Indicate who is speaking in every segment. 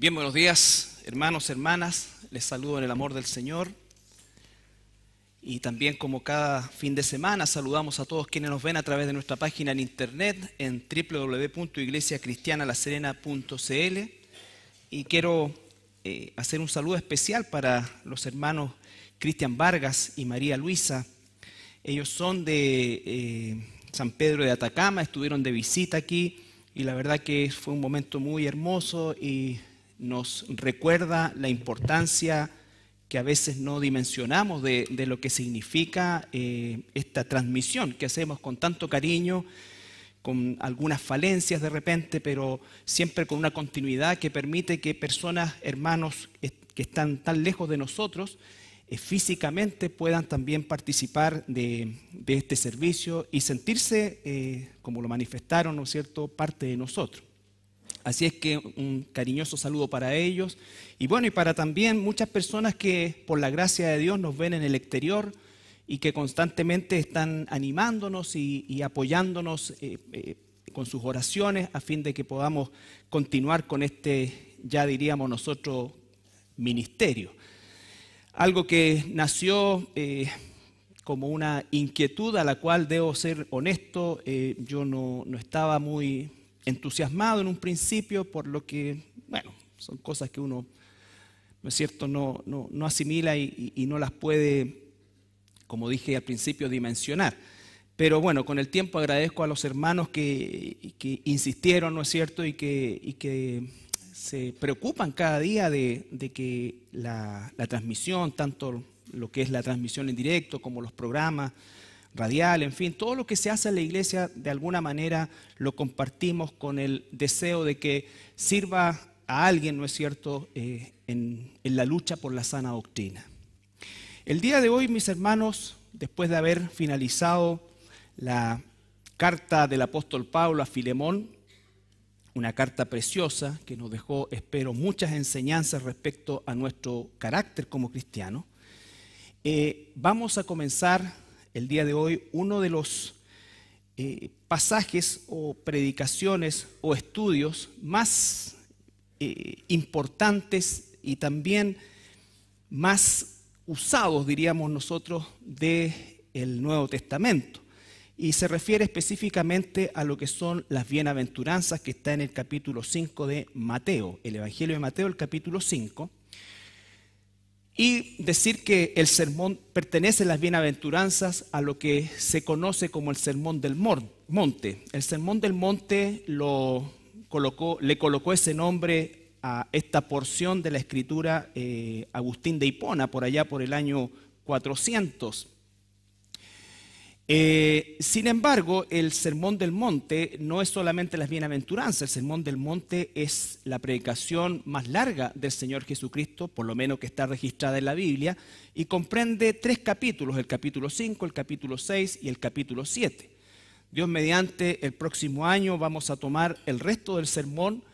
Speaker 1: Bien, buenos días, hermanos, hermanas. Les saludo en el amor del Señor. Y también como cada fin de semana saludamos a todos quienes nos ven a través de nuestra página en internet en www.iglesiacristianalaserena.cl. Y quiero eh, hacer un saludo especial para los hermanos Cristian Vargas y María Luisa. Ellos son de eh, San Pedro de Atacama, estuvieron de visita aquí y la verdad que fue un momento muy hermoso y nos recuerda la importancia que a veces no dimensionamos de, de lo que significa eh, esta transmisión que hacemos con tanto cariño, con algunas falencias de repente, pero siempre con una continuidad que permite que personas, hermanos que están tan lejos de nosotros, eh, físicamente puedan también participar de, este servicio y sentirse, eh, como lo manifestaron, cierto?, parte de nosotros. Así es que un cariñoso saludo para ellos y bueno, y para también muchas personas que por la gracia de Dios nos ven en el exterior y que constantemente están animándonos y, apoyándonos eh, eh, con sus oraciones a fin de que podamos continuar con este, ya diríamos nosotros, ministerio. Algo que nació eh, como una inquietud a la cual debo ser honesto, yo no estaba muy entusiasmado en un principio por lo que, bueno, son cosas que uno, ¿no es cierto?, no, asimila y, no las puede, como dije al principio, dimensionar. Pero bueno, con el tiempo agradezco a los hermanos que, insistieron, ¿no es cierto?, y que, que se preocupan cada día de, que la, la transmisión, tanto lo que es la transmisión en directo como los programas, radial, en fin, todo lo que se hace en la iglesia de alguna manera lo compartimos con el deseo de que sirva a alguien, ¿no es cierto?, eh, en, la lucha por la sana doctrina. El día de hoy, mis hermanos, después de haber finalizado la carta del apóstol Pablo a Filemón, una carta preciosa que nos dejó, espero, muchas enseñanzas respecto a nuestro carácter como cristiano, eh, vamos a comenzar el día de hoy uno de los eh, pasajes o predicaciones o estudios más eh, importantes y también más usados, diríamos nosotros, del Nuevo Testamento. Y se refiere específicamente a lo que son las bienaventuranzas que está en el capítulo 5 de Mateo, el Evangelio de Mateo, el capítulo 5 y decir que el sermón pertenece a las bienaventuranzas a lo que se conoce como el sermón del monte. El sermón del monte le colocó ese nombre a esta porción de la escritura eh, Agustín de Hipona por allá por el año 400. Eh, sin embargo, el Sermón del Monte no es solamente las bienaventuranzas, el Sermón del Monte es la predicación más larga del Señor Jesucristo, por lo menos que está registrada en la Biblia, y comprende tres capítulos, el capítulo 5, el capítulo 6 y el capítulo 7. Dios mediante el próximo año vamos a tomar el resto del sermón,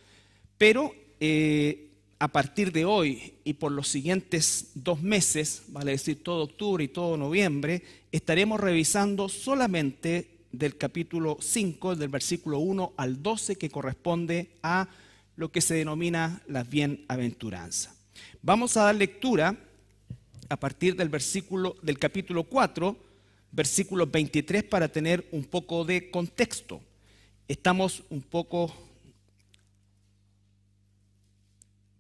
Speaker 1: pero eh, a partir de hoy y por los siguientes dos meses, vale decir todo octubre y todo noviembre, estaremos revisando solamente del capítulo 5, del versículo 1 al 12, que corresponde a lo que se denomina la bienaventuranza. Vamos a dar lectura a partir del versículo del capítulo 4, versículo 23 para tener un poco de contexto. Estamos un poco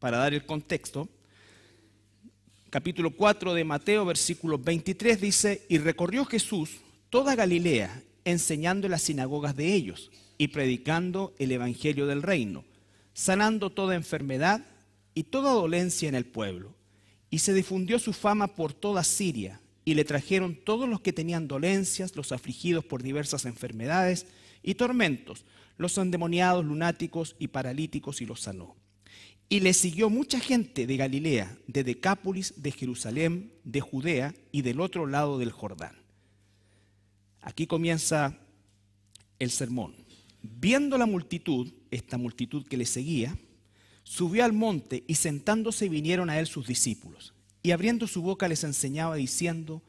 Speaker 1: para dar el contexto, capítulo 4 de Mateo, versículo 23 dice, y recorrió Jesús toda Galilea, enseñando en las sinagogas de ellos y predicando el Evangelio del reino, sanando toda enfermedad y toda dolencia en el pueblo. Y se difundió su fama por toda Siria, y le trajeron todos los que tenían dolencias, los afligidos por diversas enfermedades y tormentos, los endemoniados, lunáticos y paralíticos, y los sanó. Y le siguió mucha gente de Galilea, de Decápolis, de Jerusalén, de Judea y del otro lado del Jordán. Aquí comienza el sermón. Viendo la multitud, esta multitud que le seguía, subió al monte y sentándose vinieron a él sus discípulos. Y abriendo su boca les enseñaba diciendo,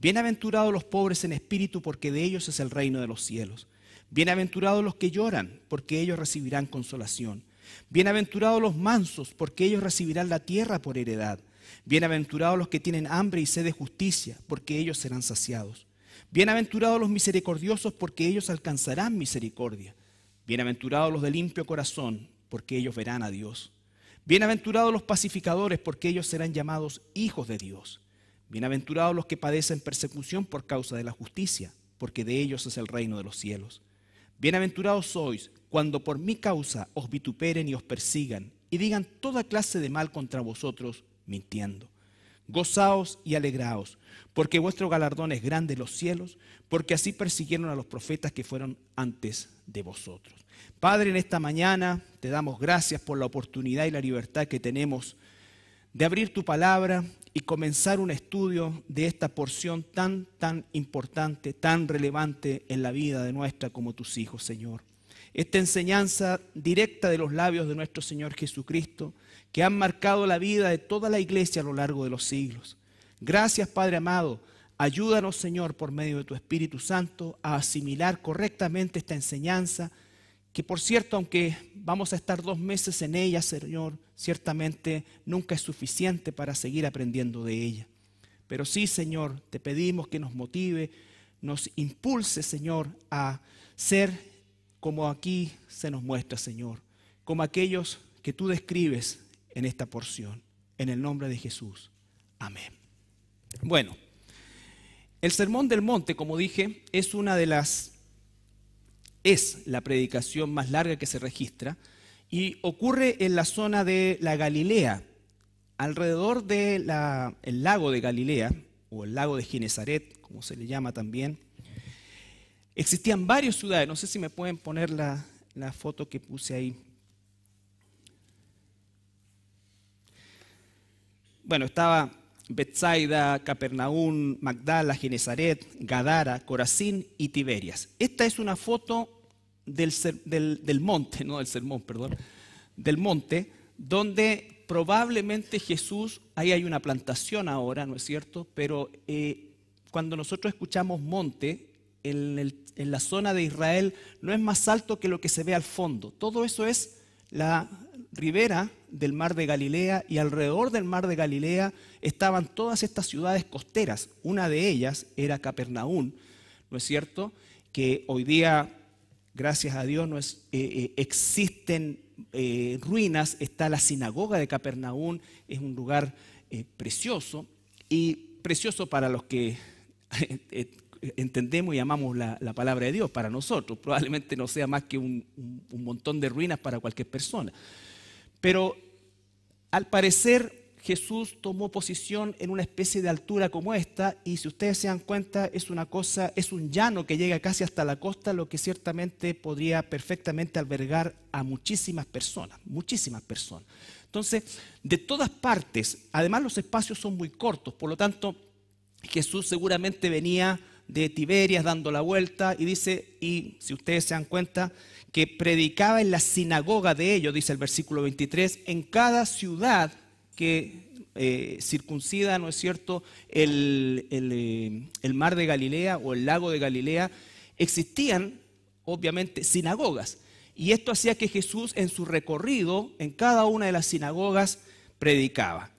Speaker 1: Bienaventurados los pobres en espíritu, porque de ellos es el reino de los cielos. Bienaventurados los que lloran, porque ellos recibirán consolación. Bienaventurados los mansos, porque ellos recibirán la tierra por heredad. Bienaventurados los que tienen hambre y sed de justicia, porque ellos serán saciados. Bienaventurados los misericordiosos, porque ellos alcanzarán misericordia. Bienaventurados los de limpio corazón, porque ellos verán a Dios. Bienaventurados los pacificadores, porque ellos serán llamados hijos de Dios. Bienaventurados los que padecen persecución por causa de la justicia, porque de ellos es el reino de los cielos. Bienaventurados sois cuando por mi causa os vituperen y os persigan y digan toda clase de mal contra vosotros, mintiendo. Gozaos y alegraos, porque vuestro galardón es grande en los cielos, porque así persiguieron a los profetas que fueron antes de vosotros. Padre, en esta mañana te damos gracias por la oportunidad y la libertad que tenemos de abrir tu palabra y comenzar un estudio de esta porción tan, tan importante, tan relevante en la vida de nuestra como tus hijos, Señor. Esta enseñanza directa de los labios de nuestro Señor Jesucristo, que han marcado la vida de toda la iglesia a lo largo de los siglos. Gracias, Padre amado. Ayúdanos, Señor, por medio de tu Espíritu Santo, a asimilar correctamente esta enseñanza, que por cierto, aunque vamos a estar dos meses en ella, Señor, ciertamente nunca es suficiente para seguir aprendiendo de ella. Pero sí, Señor, te pedimos que nos motive, nos impulse, Señor, a ser como aquí se nos muestra, Señor, como aquellos que tú describes en esta porción. En el nombre de Jesús. Amén. Bueno, el Sermón del Monte, como dije, es una de las es la predicación más larga que se registra y ocurre en la zona de la Galilea, alrededor del el lago de Galilea o el lago de Ginezaret, como se le llama también. Existían varias ciudades, no sé si me pueden poner la, foto que puse ahí. Bueno, estaba Bethsaida, Capernaum, Magdala, Genezaret, Gadara, Corazín y Tiberias. Esta es una foto del, monte, no del sermón, perdón, del monte, donde probablemente Jesús, ahí hay una plantación ahora, ¿no es cierto? Pero eh, cuando nosotros escuchamos monte, en, la zona de Israel no es más alto que lo que se ve al fondo. Todo eso es la ribera del mar de Galilea y alrededor del mar de Galilea estaban todas estas ciudades costeras. Una de ellas era Capernaún, ¿no es cierto? Que hoy día, gracias a Dios, no es, eh, eh, existen eh, ruinas, está la sinagoga de Capernaún, es un lugar precioso y precioso para los que entendemos y amamos la, palabra de Dios. Para nosotros probablemente no sea más que un, un montón de ruinas para cualquier persona. Pero al parecer Jesús tomó posición en una especie de altura como esta y si ustedes se dan cuenta es una cosa, es un llano que llega casi hasta la costa, lo que ciertamente podría perfectamente albergar a muchísimas personas, muchísimas personas. Entonces, de todas partes, además los espacios son muy cortos, por lo tanto Jesús seguramente venía de Tiberias dando la vuelta y dice, y si ustedes se dan cuenta, que predicaba en la sinagoga de ellos, dice el versículo 23, en cada ciudad que eh, circuncida, ¿no es cierto?, eh, el, mar de Galilea o el lago de Galilea, existían, obviamente, sinagogas. Y esto hacía que Jesús en su recorrido, en cada una de las sinagogas, predicaba.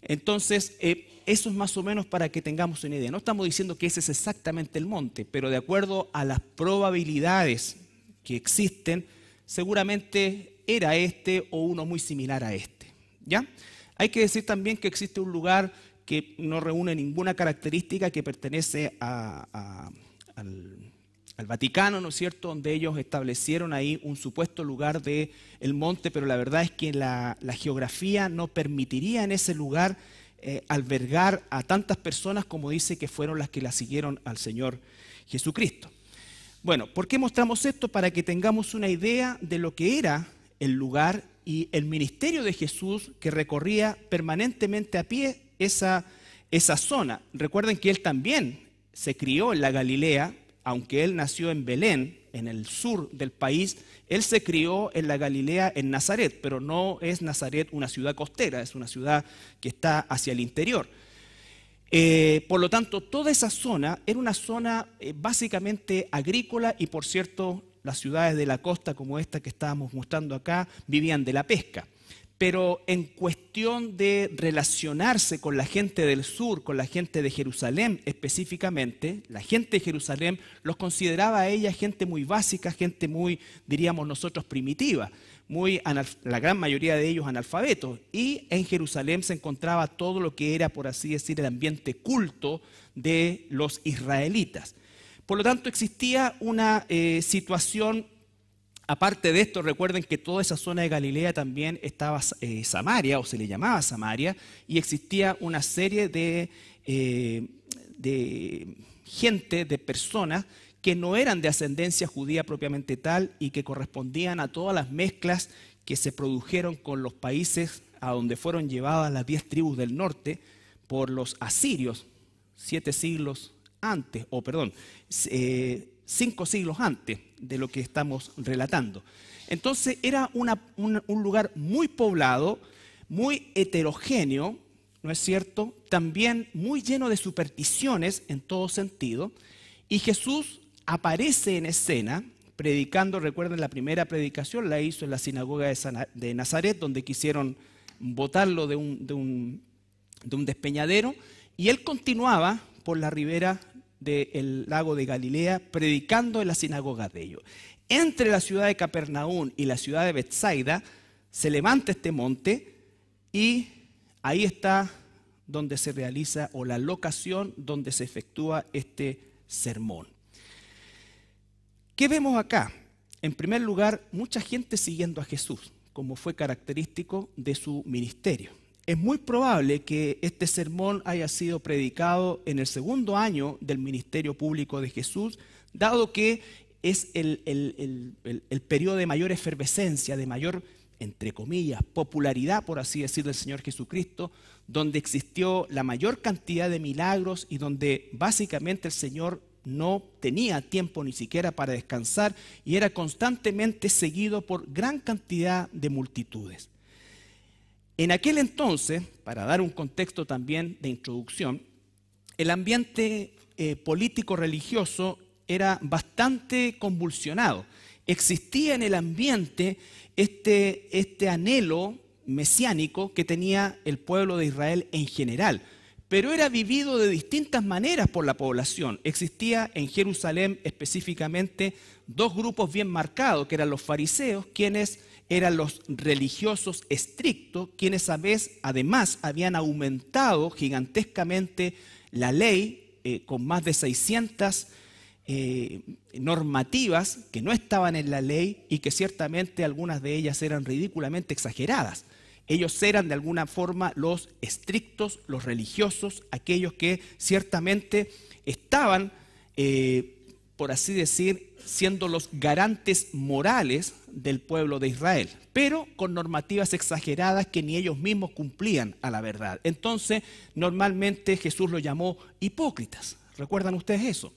Speaker 1: Entonces, eh, eso es más o menos para que tengamos una idea. No estamos diciendo que ese es exactamente el monte, pero de acuerdo a las probabilidades que existen, seguramente era este o uno muy similar a este. ¿Ya? Hay que decir también que existe un lugar que no reúne ninguna característica que pertenece al, Vaticano, ¿no es cierto?, donde ellos establecieron ahí un supuesto lugar del el monte, pero la verdad es que la, la geografía no permitiría en ese lugar eh, albergar a tantas personas como dice que fueron las que la siguieron al Señor Jesucristo. Bueno, ¿por qué mostramos esto? Para que tengamos una idea de lo que era el lugar y el ministerio de Jesús que recorría permanentemente a pie esa, esa zona. Recuerden que él también se crió en la Galilea, aunque él nació en Belén, en el sur del país. Él se crió en la Galilea, en Nazaret, pero no es Nazaret una ciudad costera, es una ciudad que está hacia el interior. Eh, por lo tanto, toda esa zona era una zona eh, básicamente agrícola y, por cierto, las ciudades de la costa como esta que estábamos mostrando acá vivían de la pesca pero en cuestión de relacionarse con la gente del sur, con la gente de Jerusalén específicamente, la gente de Jerusalén los consideraba a ella gente muy básica, gente muy, diríamos nosotros, primitiva, muy la gran mayoría de ellos analfabetos. Y en Jerusalén se encontraba todo lo que era, por así decir, el ambiente culto de los israelitas. Por lo tanto, existía una eh, situación aparte de esto, recuerden que toda esa zona de Galilea también estaba eh, Samaria, o se le llamaba Samaria, y existía una serie de, eh, de gente, de personas que no eran de ascendencia judía propiamente tal y que correspondían a todas las mezclas que se produjeron con los países a donde fueron llevadas las diez tribus del norte por los asirios siete siglos antes, o perdón, eh, cinco siglos antes de lo que estamos relatando. Entonces era un, lugar muy poblado, muy heterogéneo, ¿no es cierto? También muy lleno de supersticiones en todo sentido. Y Jesús aparece en escena predicando, recuerden la primera predicación la hizo en la sinagoga de, Nazaret, donde quisieron botarlo de un despeñadero, y él continuaba por la ribera del lago de Galilea, predicando en la sinagoga de ellos. Entre la ciudad de Capernaum y la ciudad de Bethsaida se levanta este monte y ahí está donde se realiza o la locación donde se efectúa este sermón. ¿Qué vemos acá? En primer lugar, mucha gente siguiendo a Jesús, como fue característico de su ministerio es muy probable que este sermón haya sido predicado en el segundo año del ministerio público de Jesús, dado que es el, periodo de mayor efervescencia, de mayor, entre comillas, popularidad, por así decirlo, del Señor Jesucristo, donde existió la mayor cantidad de milagros y donde básicamente el Señor no tenía tiempo ni siquiera para descansar y era constantemente seguido por gran cantidad de multitudes. En aquel entonces, para dar un contexto también de introducción, el ambiente eh, político-religioso era bastante convulsionado. Existía en el ambiente este, este anhelo mesiánico que tenía el pueblo de Israel en general, pero era vivido de distintas maneras por la población. Existía en Jerusalén específicamente dos grupos bien marcados, que eran los fariseos, quienes eran los religiosos estrictos, quienes a vez además habían aumentado gigantescamente la ley eh, con más de 600 eh, normativas que no estaban en la ley y que ciertamente algunas de ellas eran ridículamente exageradas. Ellos eran de alguna forma los estrictos, los religiosos, aquellos que ciertamente estaban, eh, por así decir, siendo los garantes morales del pueblo de Israel, pero con normativas exageradas que ni ellos mismos cumplían a la verdad. Entonces, normalmente Jesús los llamó hipócritas. ¿Recuerdan ustedes eso?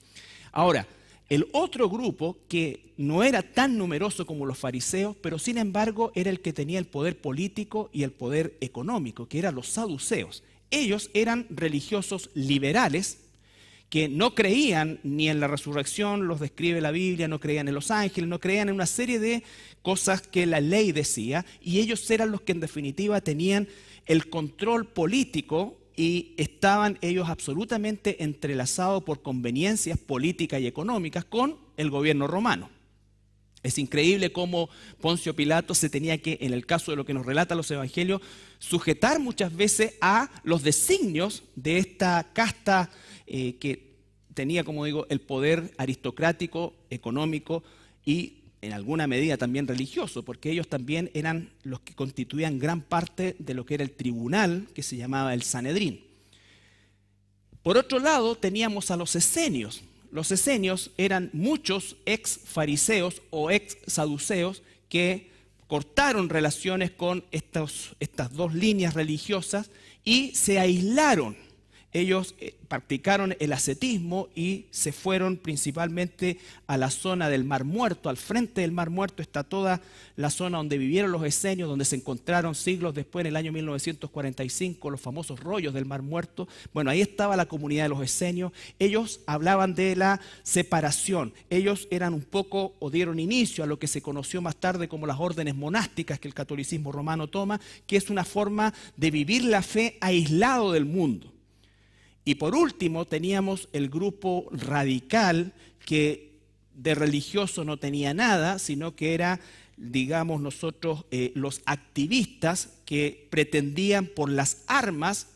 Speaker 1: Ahora, el otro grupo, que no era tan numeroso como los fariseos, pero sin embargo era el que tenía el poder político y el poder económico, que eran los saduceos. Ellos eran religiosos liberales que no creían ni en la resurrección, los describe la Biblia, no creían en los ángeles, no creían en una serie de cosas que la ley decía, y ellos eran los que en definitiva tenían el control político y estaban ellos absolutamente entrelazados por conveniencias políticas y económicas con el gobierno romano. Es increíble cómo Poncio Pilato se tenía que, en el caso de lo que nos relatan los evangelios, sujetar muchas veces a los designios de esta casta eh, que tenía, como digo, el poder aristocrático, económico y en alguna medida también religioso, porque ellos también eran los que constituían gran parte de lo que era el tribunal que se llamaba el Sanedrín. Por otro lado, teníamos a los esenios, los esenios eran muchos ex fariseos o ex saduceos que cortaron relaciones con estas dos líneas religiosas y se aislaron ellos eh, practicaron el ascetismo y se fueron principalmente a la zona del Mar Muerto. Al frente del Mar Muerto está toda la zona donde vivieron los esenios, donde se encontraron siglos después, en el año 1945, los famosos rollos del Mar Muerto. Bueno, ahí estaba la comunidad de los esenios. Ellos hablaban de la separación. Ellos eran un poco o dieron inicio a lo que se conoció más tarde como las órdenes monásticas que el catolicismo romano toma, que es una forma de vivir la fe aislado del mundo. Y por último teníamos el grupo radical que de religioso no tenía nada, sino que era, digamos nosotros, eh, los activistas que pretendían por las armas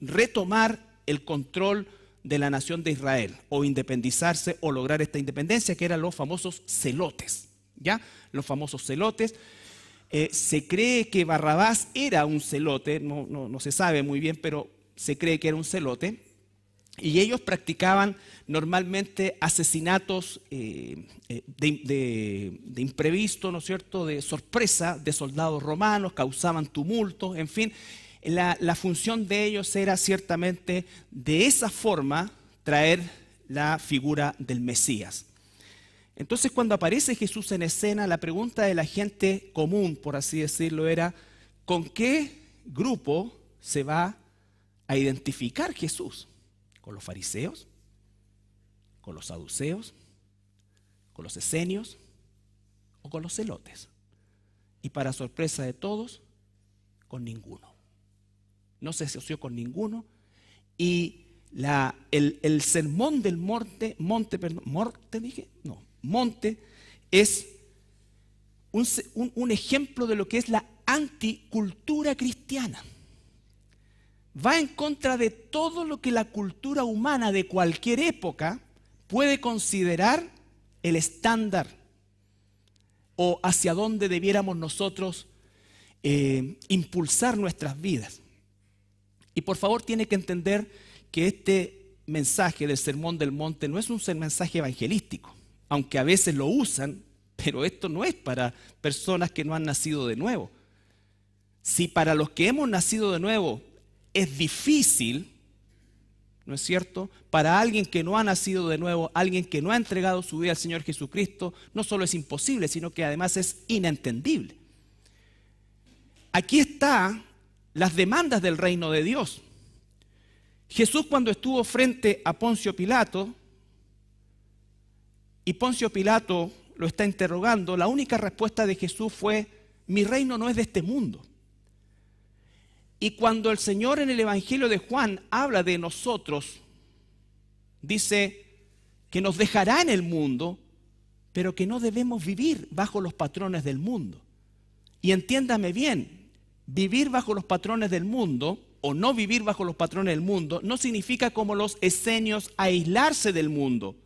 Speaker 1: retomar el control de la nación de Israel o independizarse o lograr esta independencia, que eran los famosos celotes, ¿ya? Los famosos celotes. Eh, se cree que Barrabás era un celote, no, no, no se sabe muy bien, pero se cree que era un celote. Y ellos practicaban normalmente asesinatos eh, eh, de, imprevisto, ¿no es cierto?, de sorpresa de soldados romanos, causaban tumultos, en fin. la función de ellos era ciertamente de esa forma traer la figura del Mesías. Entonces cuando aparece Jesús en escena, la pregunta de la gente común, por así decirlo, era, ¿con qué grupo se va a identificar Jesús? con los fariseos, con los saduceos, con los esenios o con los celotes. Y para sorpresa de todos, con ninguno. No se asoció con ninguno y la, el, sermón del monte, monte, perdón, monte dije, no, monte es un ejemplo de lo que es la anticultura cristiana va en contra de todo lo que la cultura humana de cualquier época puede considerar el estándar o hacia dónde debiéramos nosotros eh, impulsar nuestras vidas. Y por favor tiene que entender que este mensaje del Sermón del Monte no es un mensaje evangelístico, aunque a veces lo usan, pero esto no es para personas que no han nacido de nuevo. Si para los que hemos nacido de nuevo es difícil, ¿no es cierto? Para alguien que no ha nacido de nuevo, alguien que no ha entregado su vida al Señor Jesucristo, no solo es imposible, sino que además es inentendible. Aquí están las demandas del reino de Dios. Jesús cuando estuvo frente a Poncio Pilato, y Poncio Pilato lo está interrogando, la única respuesta de Jesús fue, mi reino no es de este mundo. Y cuando el Señor en el Evangelio de Juan habla de nosotros, dice que nos dejará en el mundo, pero que no debemos vivir bajo los patrones del mundo. Y entiéndame bien, vivir bajo los patrones del mundo o no vivir bajo los patrones del mundo no significa como los esenios aislarse del mundo.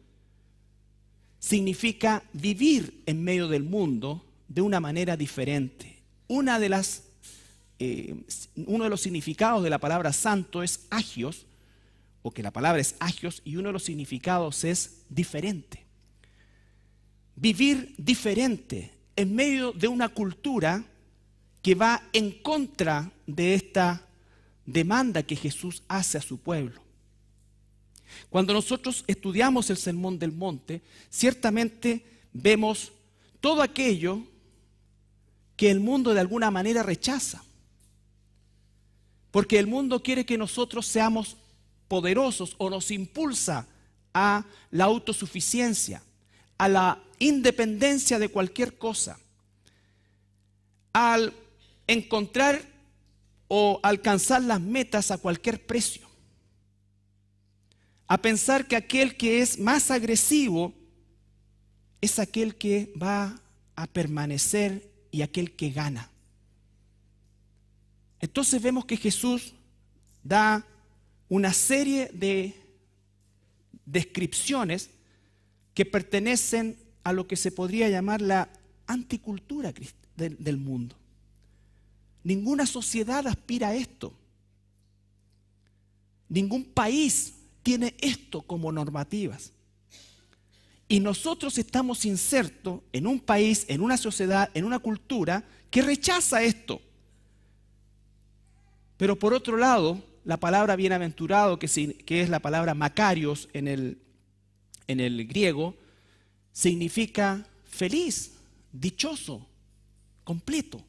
Speaker 1: Significa vivir en medio del mundo de una manera diferente. Una de las eh, uno de los significados de la palabra santo es agios, o que la palabra es agios, y uno de los significados es diferente. Vivir diferente en medio de una cultura que va en contra de esta demanda que Jesús hace a su pueblo. Cuando nosotros estudiamos el Sermón del Monte, ciertamente vemos todo aquello que el mundo de alguna manera rechaza. Porque el mundo quiere que nosotros seamos poderosos o nos impulsa a la autosuficiencia, a la independencia de cualquier cosa, al encontrar o alcanzar las metas a cualquier precio, a pensar que aquel que es más agresivo es aquel que va a permanecer y aquel que gana. Entonces vemos que Jesús da una serie de descripciones que pertenecen a lo que se podría llamar la anticultura del mundo. Ninguna sociedad aspira a esto. Ningún país tiene esto como normativas. Y nosotros estamos insertos en un país, en una sociedad, en una cultura que rechaza esto. Pero por otro lado, la palabra bienaventurado, que, es la palabra macarios en el, en el griego, significa feliz, dichoso, completo.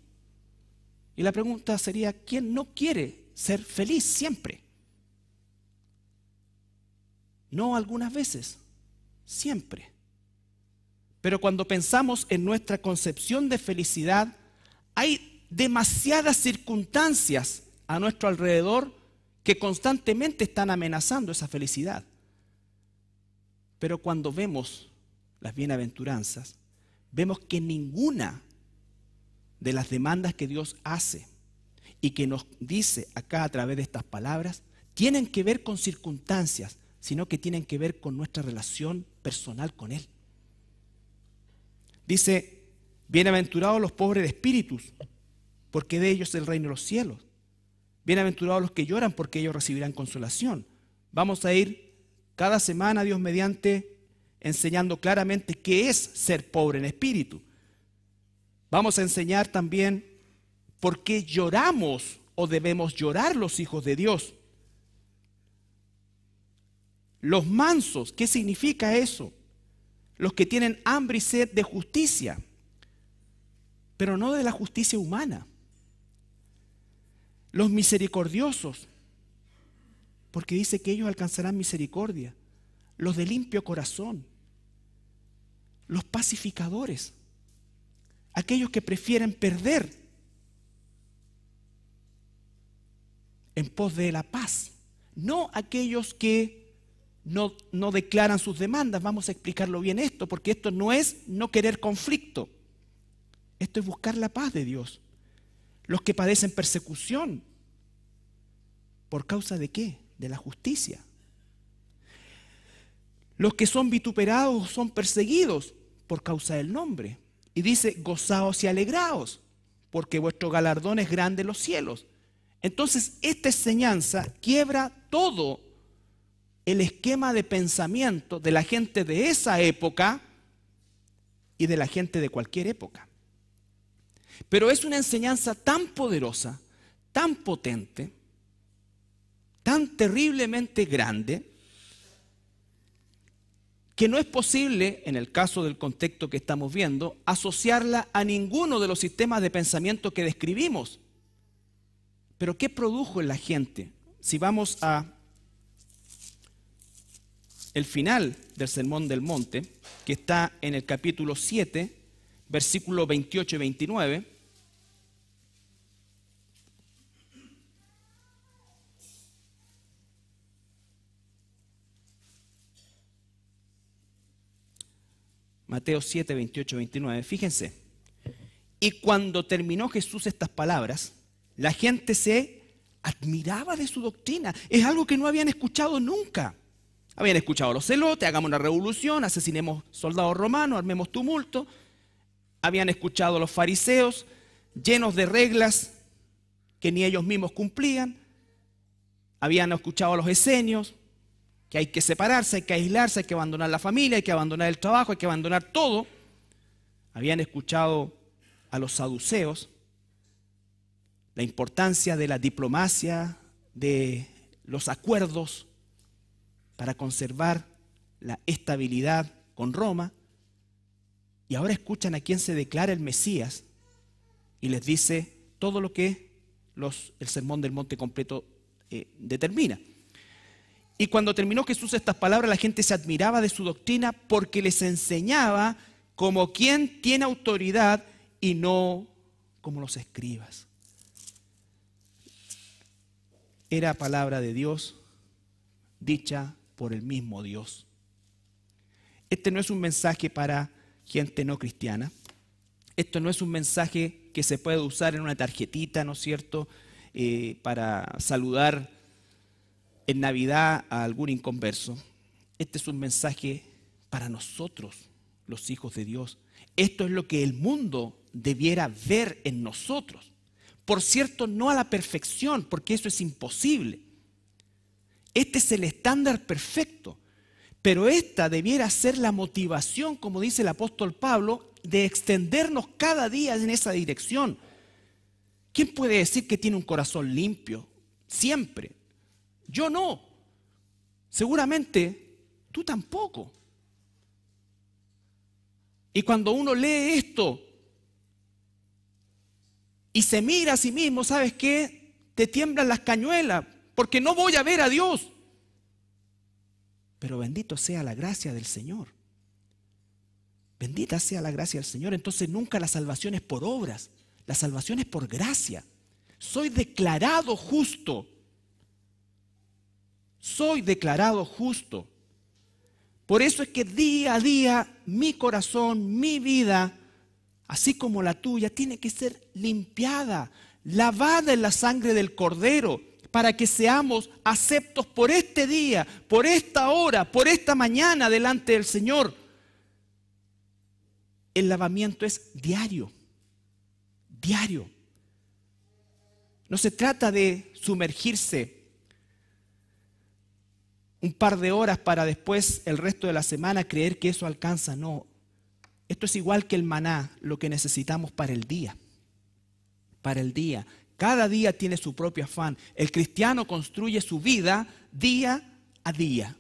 Speaker 1: Y la pregunta sería, ¿quién no quiere ser feliz siempre? No algunas veces, siempre. Pero cuando pensamos en nuestra concepción de felicidad, hay demasiadas circunstancias a nuestro alrededor que constantemente están amenazando esa felicidad. Pero cuando vemos las bienaventuranzas, vemos que ninguna de las demandas que Dios hace y que nos dice acá a través de estas palabras tienen que ver con circunstancias, sino que tienen que ver con nuestra relación personal con Él. Dice, bienaventurados los pobres de espíritus, porque de ellos es el reino de los cielos. Bienaventurados los que lloran porque ellos recibirán consolación. Vamos a ir cada semana, Dios mediante, enseñando claramente qué es ser pobre en espíritu. Vamos a enseñar también por qué lloramos o debemos llorar los hijos de Dios. Los mansos, ¿qué significa eso? Los que tienen hambre y sed de justicia, pero no de la justicia humana los misericordiosos, porque dice que ellos alcanzarán misericordia, los de limpio corazón, los pacificadores, aquellos que prefieren perder en pos de la paz, no aquellos que no, declaran sus demandas. Vamos a explicarlo bien esto, porque esto no es no querer conflicto, esto es buscar la paz de Dios los que padecen persecución, ¿Por causa de qué? De la justicia. Los que son vituperados son perseguidos por causa del nombre. Y dice, gozaos y alegraos, porque vuestro galardón es grande en los cielos. Entonces, esta enseñanza quiebra todo el esquema de pensamiento de la gente de esa época y de la gente de cualquier época. Pero es una enseñanza tan poderosa, tan potente, tan terriblemente grande que no es posible, en el caso del contexto que estamos viendo, asociarla a ninguno de los sistemas de pensamiento que describimos. Pero ¿qué produjo en la gente? Si vamos a el final del Sermón del Monte, que está en el capítulo 7, versículo 28 y 29, Mateo 7, 28, 29. Fíjense. Y cuando terminó Jesús estas palabras, la gente se admiraba de su doctrina. Es algo que no habían escuchado nunca. Habían escuchado los celotes, hagamos una revolución, asesinemos soldados romanos, armemos tumulto. Habían escuchado a los fariseos llenos de reglas que ni ellos mismos cumplían. Habían escuchado a los esenios, que hay que separarse, hay que aislarse, hay que abandonar la familia, hay que abandonar el trabajo, hay que abandonar todo. Habían escuchado a los saduceos la importancia de la diplomacia, de los acuerdos para conservar la estabilidad con Roma. Y ahora escuchan a quien se declara el Mesías y les dice todo lo que el sermón del monte completo eh, determina. Y cuando terminó Jesús estas palabras, la gente se admiraba de su doctrina porque les enseñaba como quien tiene autoridad y no como los escribas. Era palabra de Dios dicha por el mismo Dios. Este no es un mensaje para gente no cristiana. Esto no es un mensaje que se puede usar en una tarjetita, ¿no es cierto?, eh, para saludar en Navidad a algún inconverso, este es un mensaje para nosotros, los hijos de Dios. Esto es lo que el mundo debiera ver en nosotros. Por cierto, no a la perfección, porque eso es imposible. Este es el estándar perfecto. Pero esta debiera ser la motivación, como dice el apóstol Pablo, de extendernos cada día en esa dirección. ¿Quién puede decir que tiene un corazón limpio? Siempre. Yo no. Seguramente tú tampoco. Y cuando uno lee esto y se mira a sí mismo, ¿sabes qué? Te tiemblan las cañuelas, porque no voy a ver a Dios. Pero bendito sea la gracia del Señor. Bendita sea la gracia del Señor. Entonces nunca la salvación es por obras, la salvación es por gracia. Soy declarado justo soy declarado justo. Por eso es que día a día mi corazón, mi vida, así como la tuya, tiene que ser limpiada, lavada en la sangre del cordero, para que seamos aceptos por este día, por esta hora, por esta mañana delante del Señor. El lavamiento es diario, diario. No se trata de sumergirse un par de horas para después el resto de la semana creer que eso alcanza. No, esto es igual que el maná, lo que necesitamos para el día. Para el día. Cada día tiene su propio afán. El cristiano construye su vida día a día.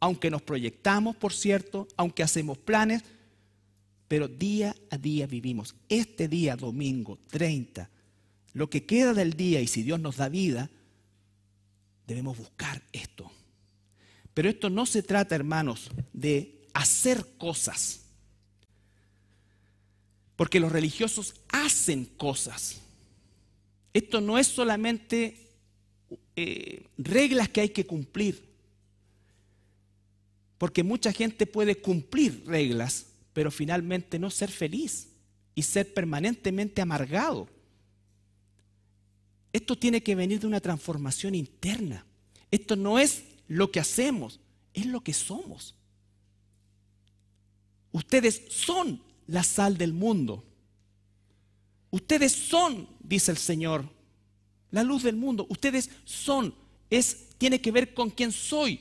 Speaker 1: Aunque nos proyectamos, por cierto, aunque hacemos planes, pero día a día vivimos. Este día, domingo 30, lo que queda del día y si Dios nos da vida, debemos buscar esto. Pero esto no se trata, hermanos, de hacer cosas. Porque los religiosos hacen cosas. Esto no es solamente eh, reglas que hay que cumplir. Porque mucha gente puede cumplir reglas, pero finalmente no ser feliz y ser permanentemente amargado. Esto tiene que venir de una transformación interna. Esto no es lo que hacemos, es lo que somos. Ustedes son la sal del mundo. Ustedes son, dice el Señor, la luz del mundo. Ustedes son, es tiene que ver con quién soy,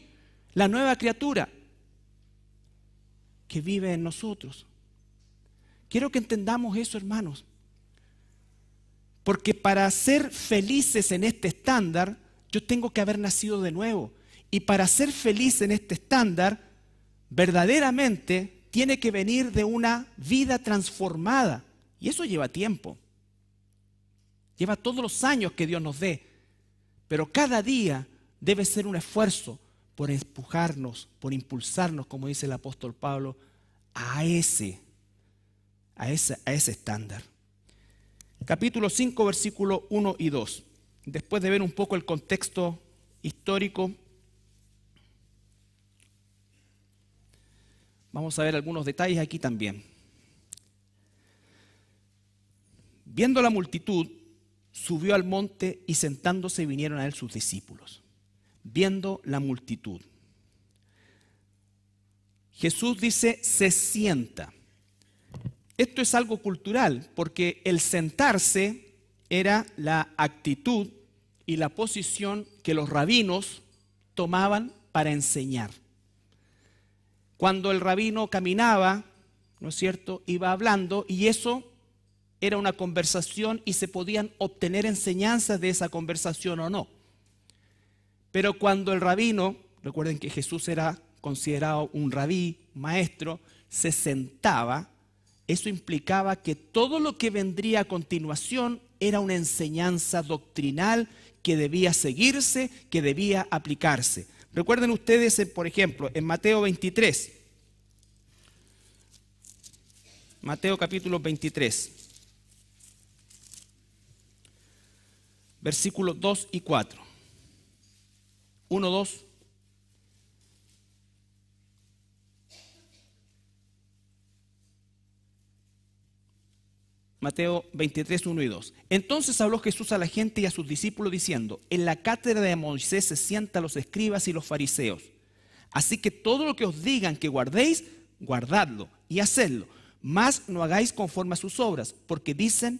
Speaker 1: la nueva criatura que vive en nosotros. Quiero que entendamos eso, hermanos. Porque para ser felices en este estándar, yo tengo que haber nacido de nuevo. Y para ser feliz en este estándar, verdaderamente tiene que venir de una vida transformada. Y eso lleva tiempo. Lleva todos los años que Dios nos dé. Pero cada día debe ser un esfuerzo por empujarnos, por impulsarnos, como dice el apóstol Pablo, a ese, a ese, a ese estándar. Capítulo 5, versículos 1 y 2. Después de ver un poco el contexto histórico, Vamos a ver algunos detalles aquí también. Viendo la multitud, subió al monte y sentándose vinieron a él sus discípulos. Viendo la multitud. Jesús dice, se sienta. Esto es algo cultural, porque el sentarse era la actitud y la posición que los rabinos tomaban para enseñar cuando el rabino caminaba, ¿no es cierto?, iba hablando y eso era una conversación y se podían obtener enseñanzas de esa conversación o no. Pero cuando el rabino, recuerden que Jesús era considerado un rabí, maestro, se sentaba, eso implicaba que todo lo que vendría a continuación era una enseñanza doctrinal que debía seguirse, que debía aplicarse. Recuerden ustedes, eh, por ejemplo, en Mateo 23, Mateo capítulo 23, versículos 2 y 4. 1, 2, Mateo 23, 1 y 2. Entonces habló Jesús a la gente y a sus discípulos diciendo, en la cátedra de Moisés se sientan los escribas y los fariseos. Así que todo lo que os digan que guardéis, guardadlo y hacedlo. Mas no hagáis conforme a sus obras, porque dicen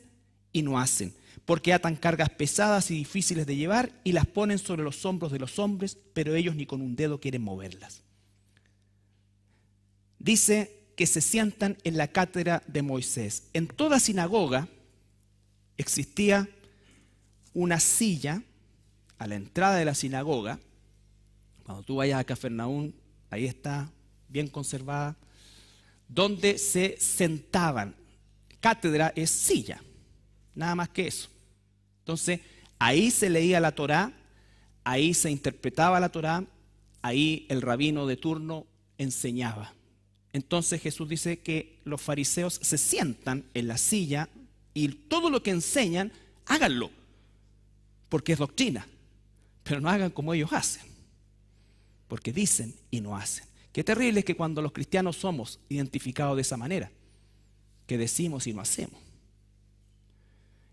Speaker 1: y no hacen. Porque atan cargas pesadas y difíciles de llevar y las ponen sobre los hombros de los hombres, pero ellos ni con un dedo quieren moverlas. Dice que se sientan en la cátedra de Moisés. En toda sinagoga existía una silla a la entrada de la sinagoga. Cuando tú vayas a Cafarnaún, ahí está bien conservada, donde se sentaban. Cátedra es silla, nada más que eso. Entonces, ahí se leía la Torá, ahí se interpretaba la Torá, ahí el rabino de turno enseñaba. Entonces Jesús dice que los fariseos se sientan en la silla y todo lo que enseñan, háganlo, porque es doctrina, pero no hagan como ellos hacen, porque dicen y no hacen. Qué terrible es que cuando los cristianos somos identificados de esa manera, que decimos y no hacemos.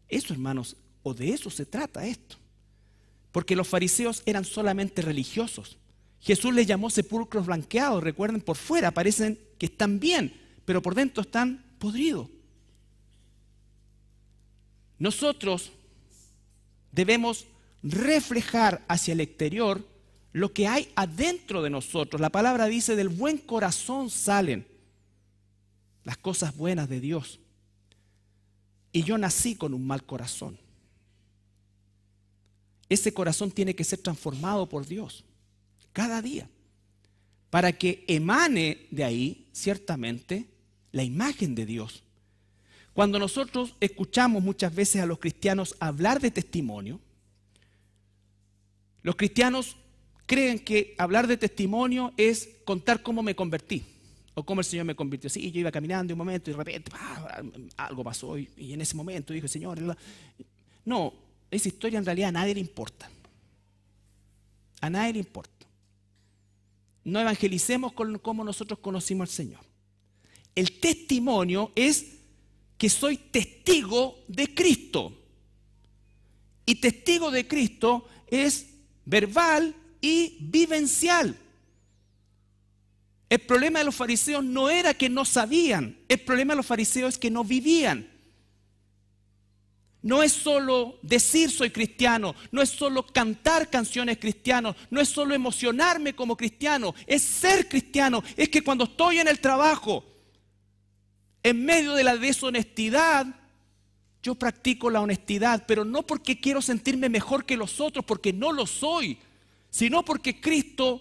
Speaker 1: Eso, hermanos, o de eso se trata esto. Porque los fariseos eran solamente religiosos, Jesús les llamó sepulcros blanqueados. Recuerden, por fuera parecen que están bien, pero por dentro están podridos. Nosotros debemos reflejar hacia el exterior lo que hay adentro de nosotros. La palabra dice, del buen corazón salen las cosas buenas de Dios. Y yo nací con un mal corazón. Ese corazón tiene que ser transformado por Dios cada día, para que emane de ahí ciertamente la imagen de Dios. Cuando nosotros escuchamos muchas veces a los cristianos hablar de testimonio, los cristianos creen que hablar de testimonio es contar cómo me convertí o cómo el Señor me convirtió. Sí, yo iba caminando un momento y de repente algo pasó y, en ese momento dijo, el Señor, no, esa historia en realidad a nadie le importa. A nadie le importa no evangelicemos con nosotros conocimos al Señor. El testimonio es que soy testigo de Cristo. Y testigo de Cristo es verbal y vivencial. El problema de los fariseos no era que no sabían, el problema de los fariseos es que no vivían no es solo decir soy cristiano, no es solo cantar canciones cristianas, no es solo emocionarme como cristiano, es ser cristiano. Es que cuando estoy en el trabajo, en medio de la deshonestidad, yo practico la honestidad, pero no porque quiero sentirme mejor que los otros, porque no lo soy, sino porque Cristo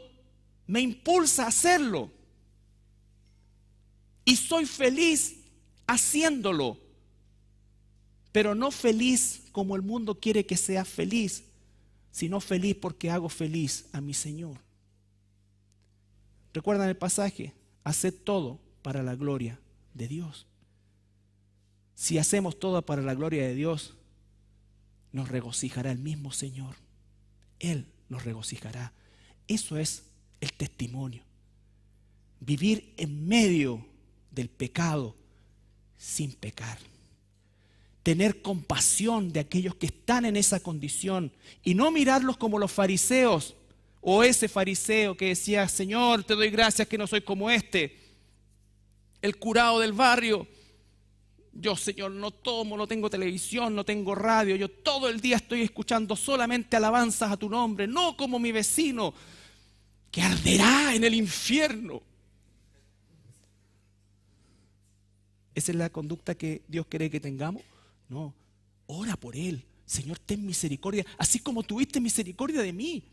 Speaker 1: me impulsa a hacerlo. Y soy feliz haciéndolo pero no feliz como el mundo quiere que sea feliz, sino feliz porque hago feliz a mi Señor. Recuerdan el pasaje, haced todo para la gloria de Dios. Si hacemos todo para la gloria de Dios, nos regocijará el mismo Señor. Él nos regocijará. Eso es el testimonio. Vivir en medio del pecado sin pecar tener compasión de aquellos que están en esa condición y no mirarlos como los fariseos o ese fariseo que decía, Señor, te doy gracias que no soy como este, el curado del barrio. Yo, Señor, no tomo, no tengo televisión, no tengo radio. Yo todo el día estoy escuchando solamente alabanzas a tu nombre, no como mi vecino, que arderá en el infierno. ¿Esa es la conducta que Dios quiere que tengamos? No, ora por él. Señor, ten misericordia, así como tuviste misericordia de mí.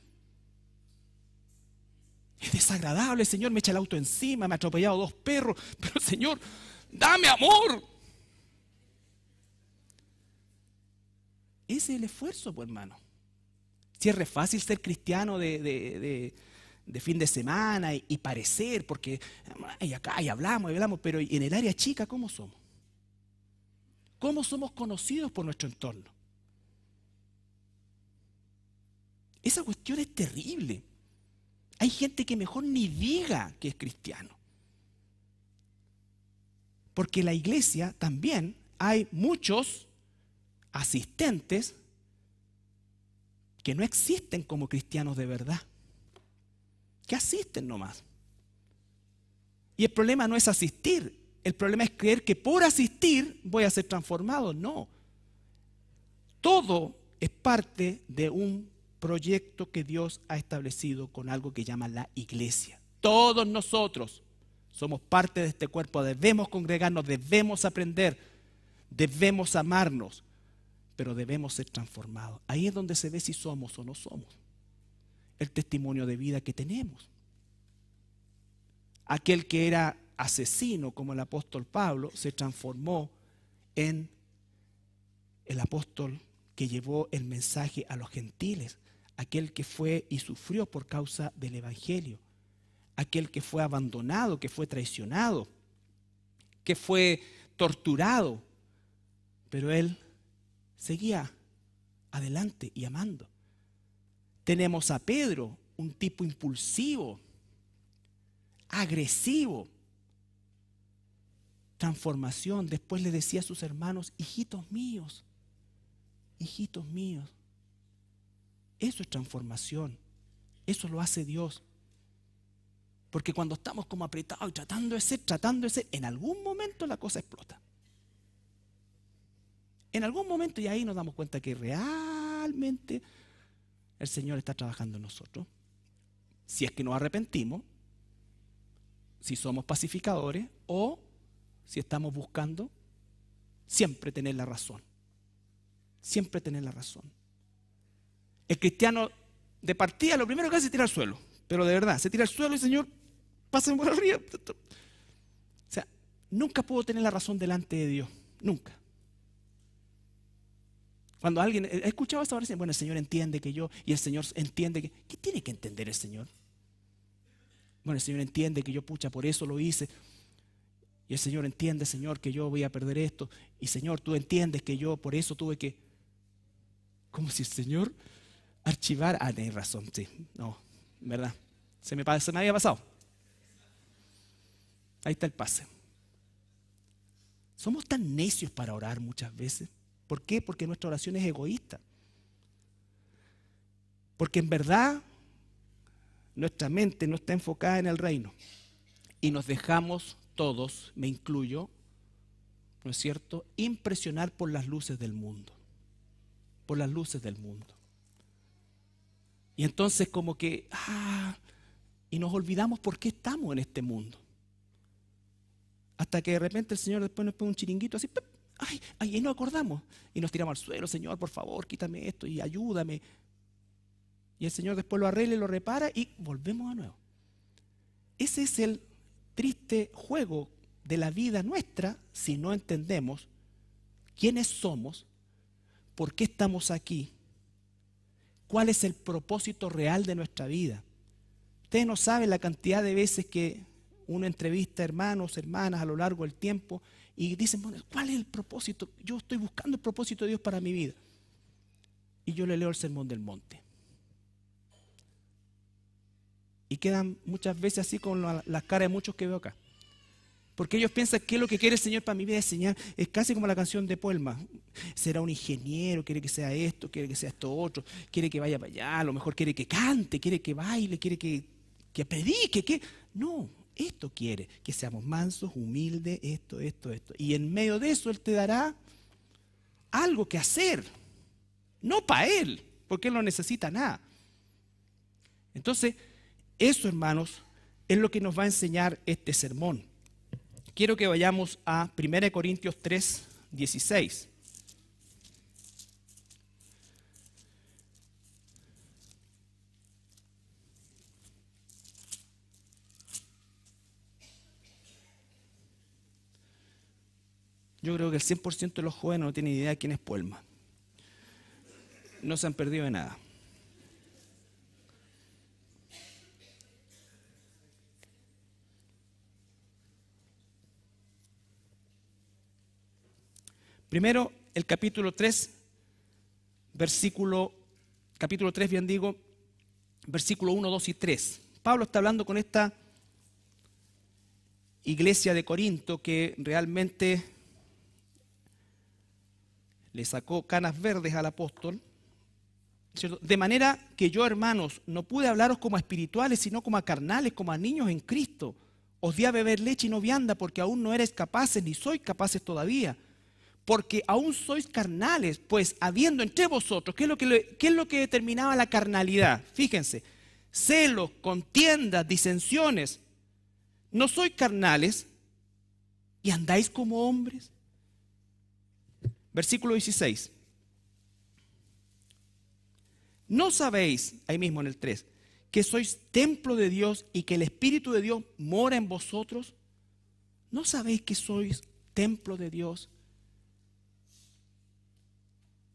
Speaker 1: Es desagradable, Señor, me echa el auto encima, me ha atropellado dos perros, pero Señor, dame amor. Ese es el esfuerzo, pues hermano. Si es re fácil ser cristiano de, fin de semana y, parecer, porque y acá y hablamos y hablamos, pero en el área chica, ¿cómo somos? ¿Cómo somos conocidos por nuestro entorno? Esa cuestión es terrible. Hay gente que mejor ni diga que es cristiano. Porque en la iglesia también hay muchos asistentes que no existen como cristianos de verdad. Que asisten nomás. Y el problema no es asistir, el problema es creer que por asistir voy a ser transformado. No. Todo es parte de un proyecto que Dios ha establecido con algo que llama la iglesia. Todos nosotros somos parte de este cuerpo, debemos congregarnos, debemos aprender, debemos amarnos, pero debemos ser transformados. Ahí es donde se ve si somos o no somos. El testimonio de vida que tenemos. Aquel que era asesino como el apóstol Pablo se transformó en el apóstol que llevó el mensaje a los gentiles, aquel que fue y sufrió por causa del Evangelio, aquel que fue abandonado, que fue traicionado, que fue torturado, pero él seguía adelante y amando. Tenemos a Pedro, un tipo impulsivo, agresivo, transformación. Después le decía a sus hermanos, hijitos míos, hijitos míos. Eso es transformación. Eso lo hace Dios. Porque cuando estamos como apretados y tratando de ser, tratando de ser, en algún momento la cosa explota. En algún momento y ahí nos damos cuenta que realmente el Señor está trabajando en nosotros. Si es que nos arrepentimos, si somos pacificadores o si estamos buscando siempre tener la razón. Siempre tener la razón. El cristiano de partida lo primero que hace es tirar al suelo. Pero de verdad, se tira al suelo y el Señor, pasen por arriba. O sea, nunca puedo tener la razón delante de Dios. Nunca. Cuando alguien, he escuchado esta oración, bueno, el Señor entiende que yo, y el Señor entiende que, ¿qué tiene que entender el Señor? Bueno, el Señor entiende que yo, pucha, por eso lo hice. Y el Señor entiende, Señor, que yo voy a perder esto. Y Señor, tú entiendes que yo por eso tuve que... Como si el Señor archivara... Ah, tenés razón, sí. No, ¿verdad? Se me, se me había pasado. Ahí está el pase. Somos tan necios para orar muchas veces. ¿Por qué? Porque nuestra oración es egoísta. Porque en verdad nuestra mente no está enfocada en el reino. Y nos dejamos todos, me incluyo, ¿no es cierto?, impresionar por las luces del mundo, por las luces del mundo. Y entonces como que, ah, y nos olvidamos por qué estamos en este mundo. Hasta que de repente el Señor después nos pone un chiringuito así, ay, ay, y no acordamos. Y nos tiramos al suelo, Señor, por favor, quítame esto y ayúdame. Y el Señor después lo arregla y lo repara y volvemos a nuevo. Ese es el triste juego de la vida nuestra si no entendemos quiénes somos, por qué estamos aquí, cuál es el propósito real de nuestra vida. Ustedes no saben la cantidad de veces que uno entrevista hermanos, hermanas a lo largo del tiempo y dicen, bueno, ¿cuál es el propósito? Yo estoy buscando el propósito de Dios para mi vida. Y yo le leo el Sermón del Monte. Y quedan muchas veces así con las caras de muchos que veo acá. Porque ellos piensan que lo que quiere el Señor para mi vida es enseñar. Es casi como la canción de Puelma. Será un ingeniero, quiere que sea esto, quiere que sea esto otro, quiere que vaya para allá, a lo mejor quiere que cante, quiere que baile, quiere que, que predique, que... No, esto quiere, que seamos mansos, humildes, esto, esto, esto. Y en medio de eso Él te dará algo que hacer. No para Él, porque Él no necesita nada. Entonces, eso, hermanos, es lo que nos va a enseñar este sermón. Quiero que vayamos a 1 Corintios 3, 16. Yo creo que el 100% de los jóvenes no tienen idea de quién es Puelma. No se han perdido de nada. Primero, el capítulo 3, versículo, capítulo 3, bien digo, versículo 1, 2 y 3. Pablo está hablando con esta iglesia de Corinto que realmente le sacó canas verdes al apóstol. De manera que yo, hermanos, no pude hablaros como espirituales, sino como a carnales, como a niños en Cristo. Os di a beber leche y no vianda, porque aún no eres capaces, ni sois capaces todavía porque aún sois carnales, pues habiendo entre vosotros, ¿qué es lo que, es lo que determinaba la carnalidad? Fíjense, celos, contiendas, disensiones. ¿No sois carnales y andáis como hombres? Versículo 16. ¿No sabéis, ahí mismo en el 3, que sois templo de Dios y que el Espíritu de Dios mora en vosotros? ¿No sabéis que sois templo de Dios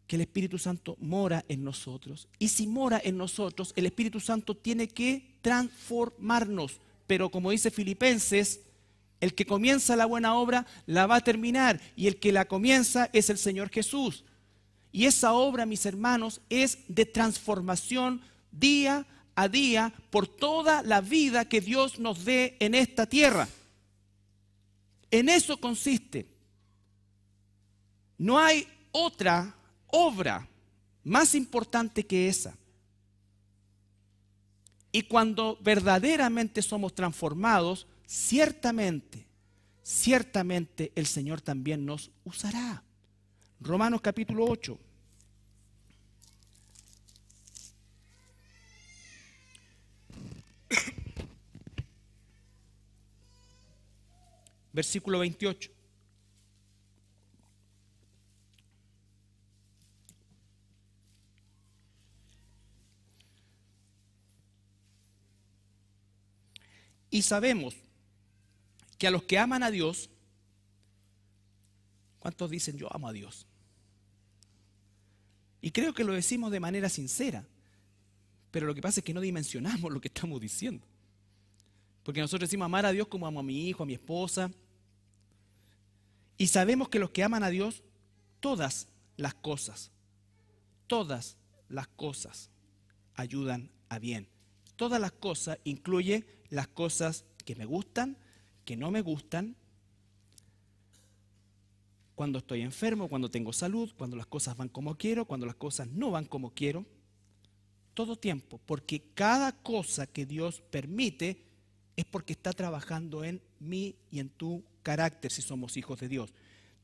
Speaker 1: que el Espíritu Santo mora en nosotros. Y si mora en nosotros, el Espíritu Santo tiene que transformarnos. Pero como dice Filipenses, el que comienza la buena obra la va a terminar y el que la comienza es el Señor Jesús. Y esa obra, mis hermanos, es de transformación día a día por toda la vida que Dios nos dé en esta tierra. En eso consiste. No hay otra obra más importante que esa. Y cuando verdaderamente somos transformados, ciertamente, ciertamente el Señor también nos usará. Romanos capítulo 8. Versículo 28. Y sabemos que a los que aman a Dios, ¿cuántos dicen yo amo a Dios? Y creo que lo decimos de manera sincera, pero lo que pasa es que no dimensionamos lo que estamos diciendo. Porque nosotros decimos amar a Dios como amo a mi hijo, a mi esposa. Y sabemos que los que aman a Dios, todas las cosas, todas las cosas ayudan a bien. Todas las cosas incluye las cosas que me gustan, que no me gustan, cuando estoy enfermo, cuando tengo salud, cuando las cosas van como quiero, cuando las cosas no van como quiero. Todo tiempo, porque cada cosa que Dios permite es porque está trabajando en mí y en tu carácter si somos hijos de Dios.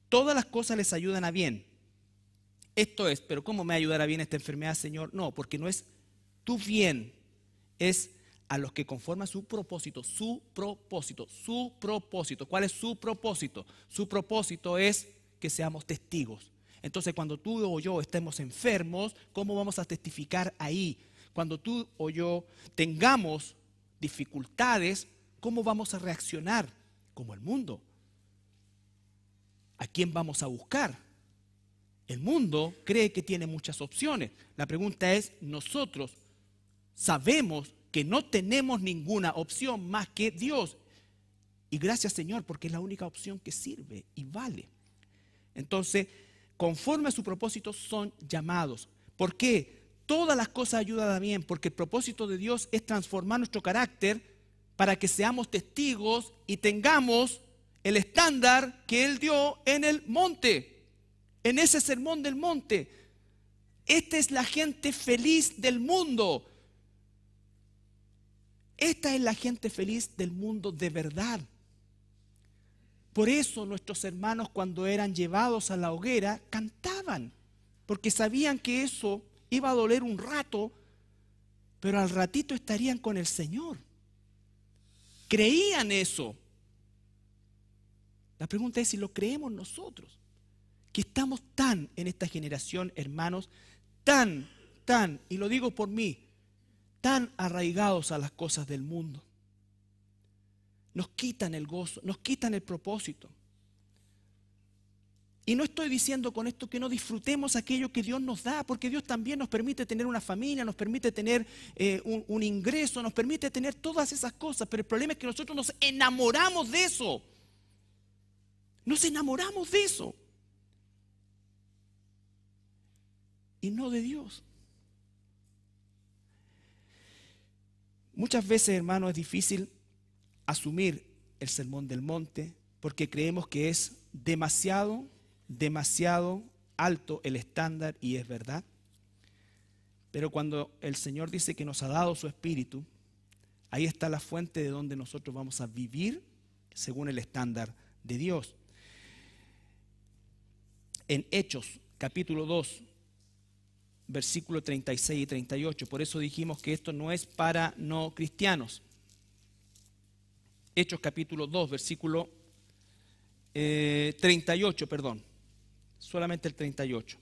Speaker 1: Todas las cosas les ayudan a bien. Esto es, pero ¿cómo me ayudará bien esta enfermedad, Señor? No, porque no es tu bien, es a los que conforman su propósito, su propósito, su propósito. ¿Cuál es su propósito? Su propósito es que seamos testigos. Entonces, cuando tú o yo estemos enfermos, ¿cómo vamos a testificar ahí? Cuando tú o yo tengamos dificultades, ¿cómo vamos a reaccionar? Como el mundo. ¿A quién vamos a buscar? El mundo cree que tiene muchas opciones. La pregunta es, nosotros, sabemos que no tenemos ninguna opción más que Dios. Y gracias Señor, porque es la única opción que sirve y vale. Entonces, conforme a su propósito son llamados. ¿Por qué? Todas las cosas ayudan a bien, porque el propósito de Dios es transformar nuestro carácter para que seamos testigos y tengamos el estándar que Él dio en el monte, en ese sermón del monte. Esta es la gente feliz del mundo esta es la gente feliz del mundo de verdad. Por eso nuestros hermanos cuando eran llevados a la hoguera cantaban, porque sabían que eso iba a doler un rato, pero al ratito estarían con el Señor. Creían eso. La pregunta es si lo creemos nosotros, que estamos tan en esta generación, hermanos, tan, tan, y lo digo por mí, tan arraigados a las cosas del mundo. Nos quitan el gozo, nos quitan el propósito. Y no estoy diciendo con esto que no disfrutemos aquello que Dios nos da, porque Dios también nos permite tener una familia, nos permite tener eh, un ingreso, nos permite tener todas esas cosas, pero el problema es que nosotros nos enamoramos de eso. Nos enamoramos de eso. Y no de Dios. Muchas veces, hermano, es difícil asumir el sermón del monte porque creemos que es demasiado, demasiado alto el estándar y es verdad. Pero cuando el Señor dice que nos ha dado su espíritu, ahí está la fuente de donde nosotros vamos a vivir según el estándar de Dios. En Hechos capítulo 2, versículo 36 y 38. Por eso dijimos que esto no es para no cristianos. Hechos capítulo 2, versículo 38, eh, perdón. Solamente el 38.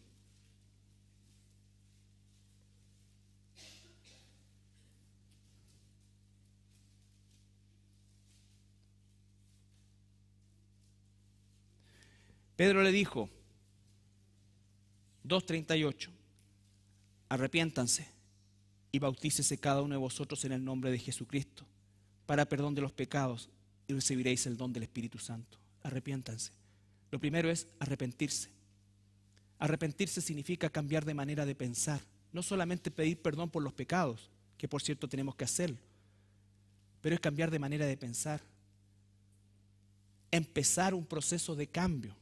Speaker 1: Pedro le dijo, 2.38, Arrepiéntanse y bautícese cada uno de vosotros en el nombre de Jesucristo para perdón de los pecados y recibiréis el don del Espíritu Santo. Arrepiéntanse. Lo primero es arrepentirse. Arrepentirse significa cambiar de manera de pensar, no solamente pedir perdón por los pecados, que por cierto tenemos que hacerlo, pero es cambiar de manera de pensar, empezar un proceso de cambio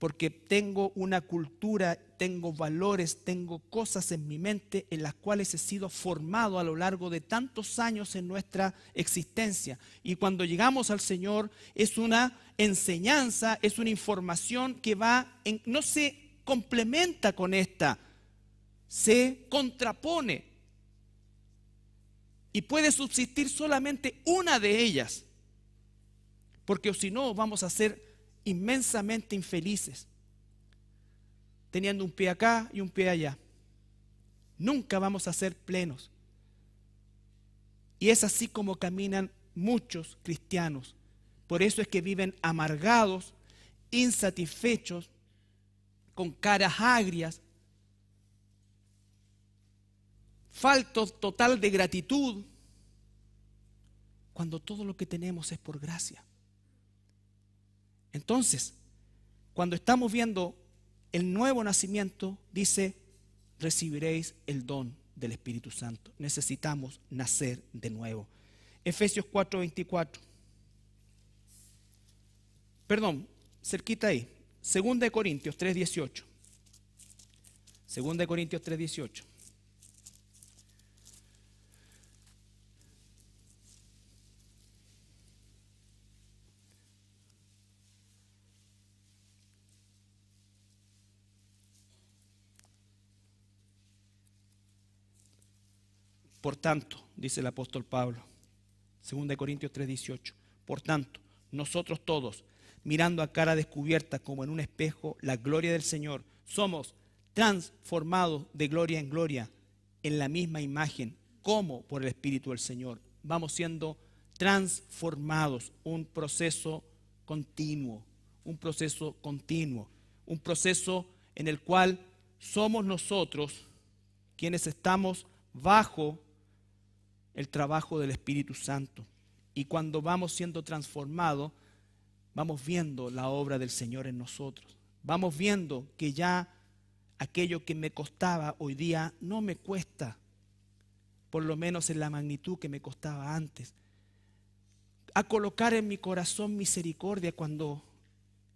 Speaker 1: porque tengo una cultura, tengo valores, tengo cosas en mi mente en las cuales he sido formado a lo largo de tantos años en nuestra existencia. Y cuando llegamos al Señor es una enseñanza, es una información que va, en, no se complementa con esta, se contrapone. Y puede subsistir solamente una de ellas, porque si no vamos a ser inmensamente infelices, teniendo un pie acá y un pie allá. Nunca vamos a ser plenos. Y es así como caminan muchos cristianos. Por eso es que viven amargados, insatisfechos, con caras agrias, faltos total de gratitud, cuando todo lo que tenemos es por gracia. Entonces, cuando estamos viendo el nuevo nacimiento, dice, recibiréis el don del Espíritu Santo. Necesitamos nacer de nuevo. Efesios 4:24. Perdón, cerquita ahí. Segunda de Corintios 3:18. Segunda de Corintios 3:18. Por tanto, dice el apóstol Pablo, 2 Corintios 3:18, por tanto, nosotros todos, mirando a cara descubierta como en un espejo la gloria del Señor, somos transformados de gloria en gloria en la misma imagen, como por el Espíritu del Señor. Vamos siendo transformados, un proceso continuo, un proceso continuo, un proceso en el cual somos nosotros quienes estamos bajo el trabajo del Espíritu Santo. Y cuando vamos siendo transformados, vamos viendo la obra del Señor en nosotros. Vamos viendo que ya aquello que me costaba hoy día no me cuesta, por lo menos en la magnitud que me costaba antes. A colocar en mi corazón misericordia cuando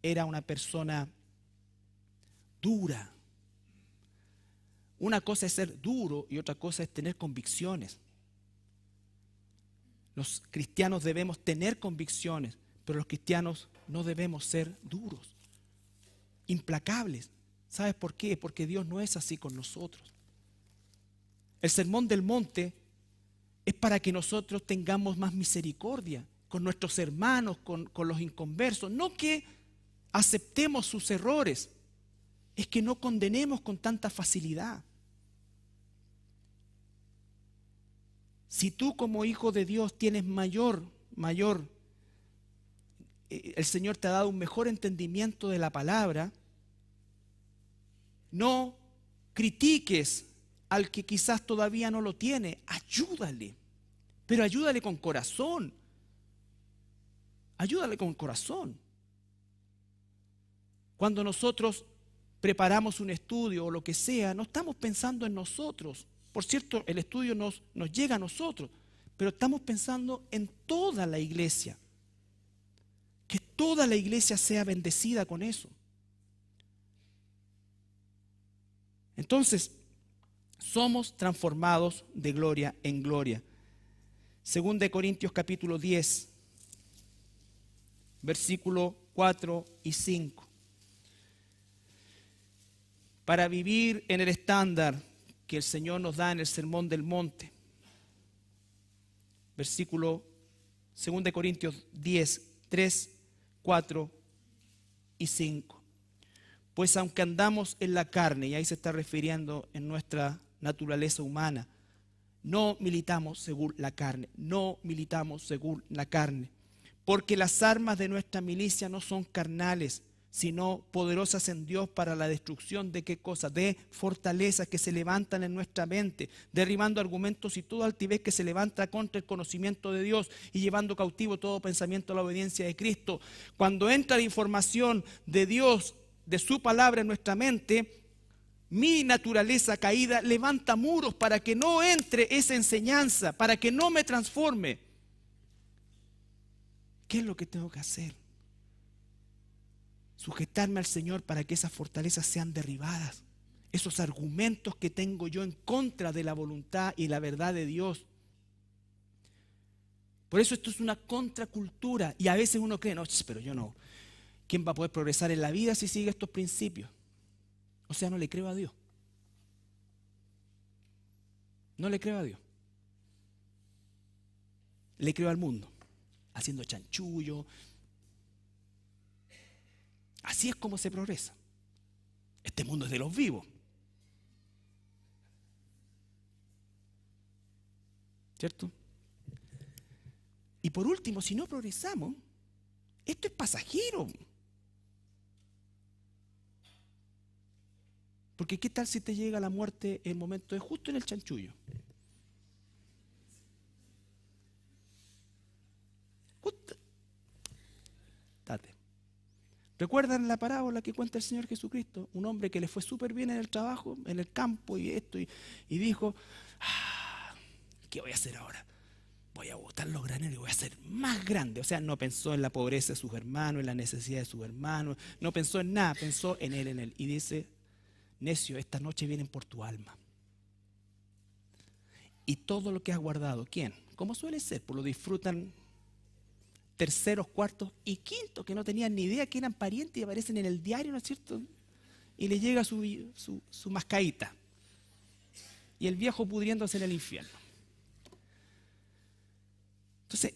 Speaker 1: era una persona dura. Una cosa es ser duro y otra cosa es tener convicciones. Los cristianos debemos tener convicciones, pero los cristianos no debemos ser duros, implacables. ¿Sabes por qué? Porque Dios no es así con nosotros. El sermón del monte es para que nosotros tengamos más misericordia con nuestros hermanos, con, los inconversos. No que aceptemos sus errores, es que no condenemos con tanta facilidad. Si tú como hijo de Dios tienes mayor, mayor, eh, el Señor te ha dado un mejor entendimiento de la palabra, no critiques al que quizás todavía no lo tiene, ayúdale, pero ayúdale con corazón, ayúdale con corazón. Cuando nosotros preparamos un estudio o lo que sea, no estamos pensando en nosotros, por cierto, el estudio nos, llega a nosotros, pero estamos pensando en toda la iglesia. Que toda la iglesia sea bendecida con eso. Entonces, somos transformados de gloria en gloria. Según de Corintios capítulo 10, versículo 4 y 5. Para vivir en el estándar que el Señor nos da en el Sermón del Monte. Versículo 2 Corintios 10, 3, 4 y 5. Pues aunque andamos en la carne, y ahí se está refiriendo en nuestra naturaleza humana, no militamos según la carne, no militamos según la carne, porque las armas de nuestra milicia no son carnales, sino poderosas en Dios para la destrucción de qué cosa, de fortalezas que se levantan en nuestra mente, derribando argumentos y toda altivez que se levanta contra el conocimiento de Dios y llevando cautivo todo pensamiento a la obediencia de Cristo. Cuando entra la información de Dios, de su palabra en nuestra mente, mi naturaleza caída levanta muros para que no entre esa enseñanza, para que no me transforme. ¿Qué es lo que tengo que hacer? sujetarme al Señor para que esas fortalezas sean derribadas. Esos argumentos que tengo yo en contra de la voluntad y la verdad de Dios. Por eso esto es una contracultura y a veces uno cree, no, pero yo no. ¿Quién va a poder progresar en la vida si sigue estos principios? O sea, no le creo a Dios. No le creo a Dios. Le creo al mundo, haciendo chanchullo, Así es como se progresa. Este mundo es de los vivos. ¿Cierto? Y por último, si no progresamos, esto es pasajero. Porque ¿qué tal si te llega la muerte en el momento de justo en el chanchullo? ¿Recuerdan la parábola que cuenta el Señor Jesucristo? Un hombre que le fue súper bien en el trabajo, en el campo y esto, y, dijo, ah, ¿qué voy a hacer ahora? Voy a botar los graneros y voy a ser más grande. O sea, no pensó en la pobreza de sus hermanos, en la necesidad de sus hermanos, no pensó en nada, pensó en él, en él. Y dice, necio, esta noche vienen por tu alma. Y todo lo que has guardado, ¿quién? Como suele ser, pues lo disfrutan terceros, cuartos y quintos, que no tenían ni idea que eran parientes y aparecen en el diario, ¿no es cierto? Y le llega su, su, mascaíta. Y el viejo pudriéndose en el infierno. Entonces,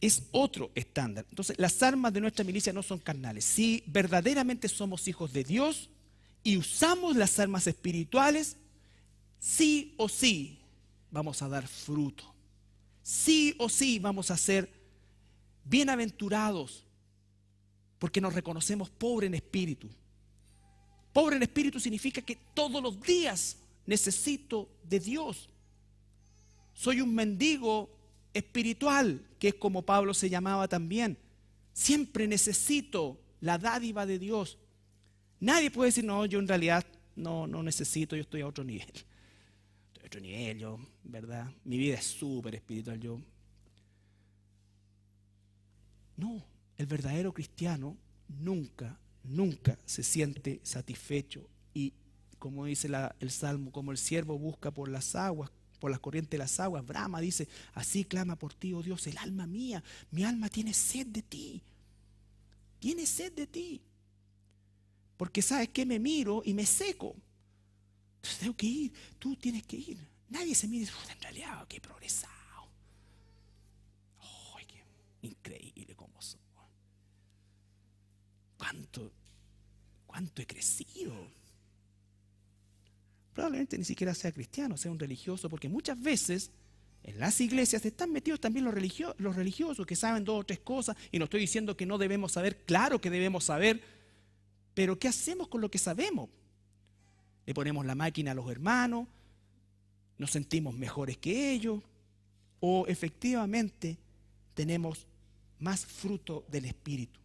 Speaker 1: es otro estándar. Entonces, las armas de nuestra milicia no son carnales. Si verdaderamente somos hijos de Dios y usamos las armas espirituales, sí o sí vamos a dar fruto. Sí o sí vamos a ser Bienaventurados, porque nos reconocemos pobre en espíritu. Pobre en espíritu significa que todos los días necesito de Dios. Soy un mendigo espiritual, que es como Pablo se llamaba también. Siempre necesito la dádiva de Dios. Nadie puede decir, no, yo en realidad no, no necesito, yo estoy a otro nivel. Estoy a otro nivel, yo, ¿verdad? Mi vida es súper espiritual, yo no, el verdadero cristiano nunca, nunca se siente satisfecho y como dice el Salmo, como el siervo busca por las aguas, por las corrientes de las aguas, Brahma dice, así clama por ti, oh Dios, el alma mía, mi alma tiene sed de ti, tiene sed de ti, porque sabes que me miro y me seco, entonces tengo que ir, tú tienes que ir, nadie se mire, en realidad, qué progresado, qué increíble cuánto, he crecido. Probablemente ni siquiera sea cristiano, sea un religioso, porque muchas veces en las iglesias están metidos también los, religiosos, los religiosos que saben dos o tres cosas, y no estoy diciendo que no debemos saber, claro que debemos saber, pero ¿qué hacemos con lo que sabemos? Le ponemos la máquina a los hermanos, nos sentimos mejores que ellos, o efectivamente tenemos más fruto del Espíritu.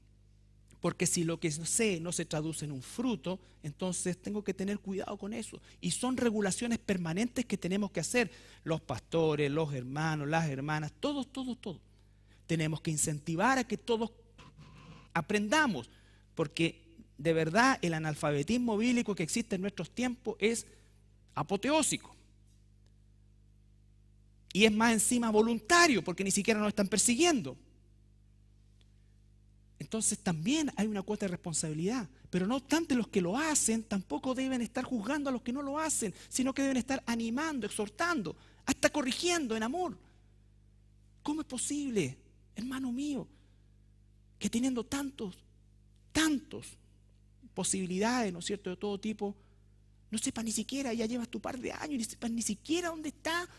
Speaker 1: Porque si lo que sé no se traduce en un fruto, entonces tengo que tener cuidado con eso. Y son regulaciones permanentes que tenemos que hacer. Los pastores, los hermanos, las hermanas, todos, todos, todos. Tenemos que incentivar a que todos aprendamos. Porque de verdad el analfabetismo bíblico que existe en nuestros tiempos es apoteósico. Y es más encima voluntario, porque ni siquiera nos están persiguiendo. Entonces también hay una cuota de responsabilidad. Pero no obstante, los que lo hacen tampoco deben estar juzgando a los que no lo hacen, sino que deben estar animando, exhortando, hasta corrigiendo en amor. ¿Cómo es posible, hermano mío, que teniendo tantos, tantos posibilidades, ¿no es cierto?, de todo tipo, no sepas ni siquiera, ya llevas tu par de años, ni sepas ni siquiera dónde está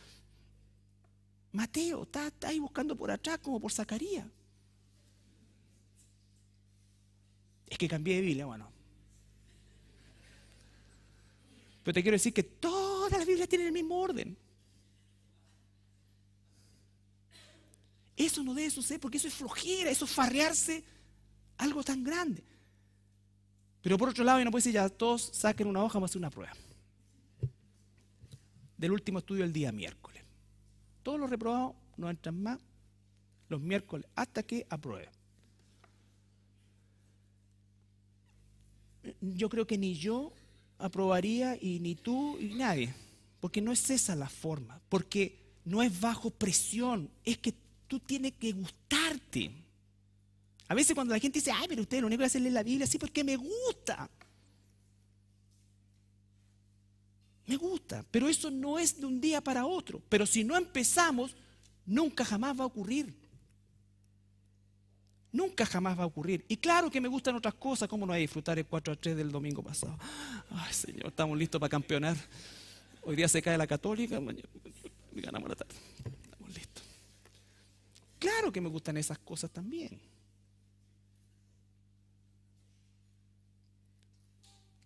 Speaker 1: Mateo, está, está ahí buscando por atrás como por Zacarías. Es que cambié de Biblia, bueno. Pero te quiero decir que todas las Biblias tienen el mismo orden. Eso no debe suceder porque eso es flojera, eso es farrearse algo tan grande. Pero por otro lado, yo no puede decir ya todos saquen una hoja, vamos a hacer una prueba. Del último estudio el día miércoles. Todos los reprobados no entran más los miércoles hasta que aprueben. yo creo que ni yo aprobaría y ni tú y nadie, porque no es esa la forma, porque no es bajo presión, es que tú tienes que gustarte. A veces cuando la gente dice, ay, pero usted lo único que hace la Biblia, sí, porque me gusta. Me gusta, pero eso no es de un día para otro. Pero si no empezamos, nunca jamás va a ocurrir. Nunca jamás va a ocurrir. Y claro que me gustan otras cosas, como no hay disfrutar el 4 a 3 del domingo pasado? Ay, Señor, estamos listos para campeonar. Hoy día se cae la católica, mañana ganamos la tarde. Estamos listos. Claro que me gustan esas cosas también.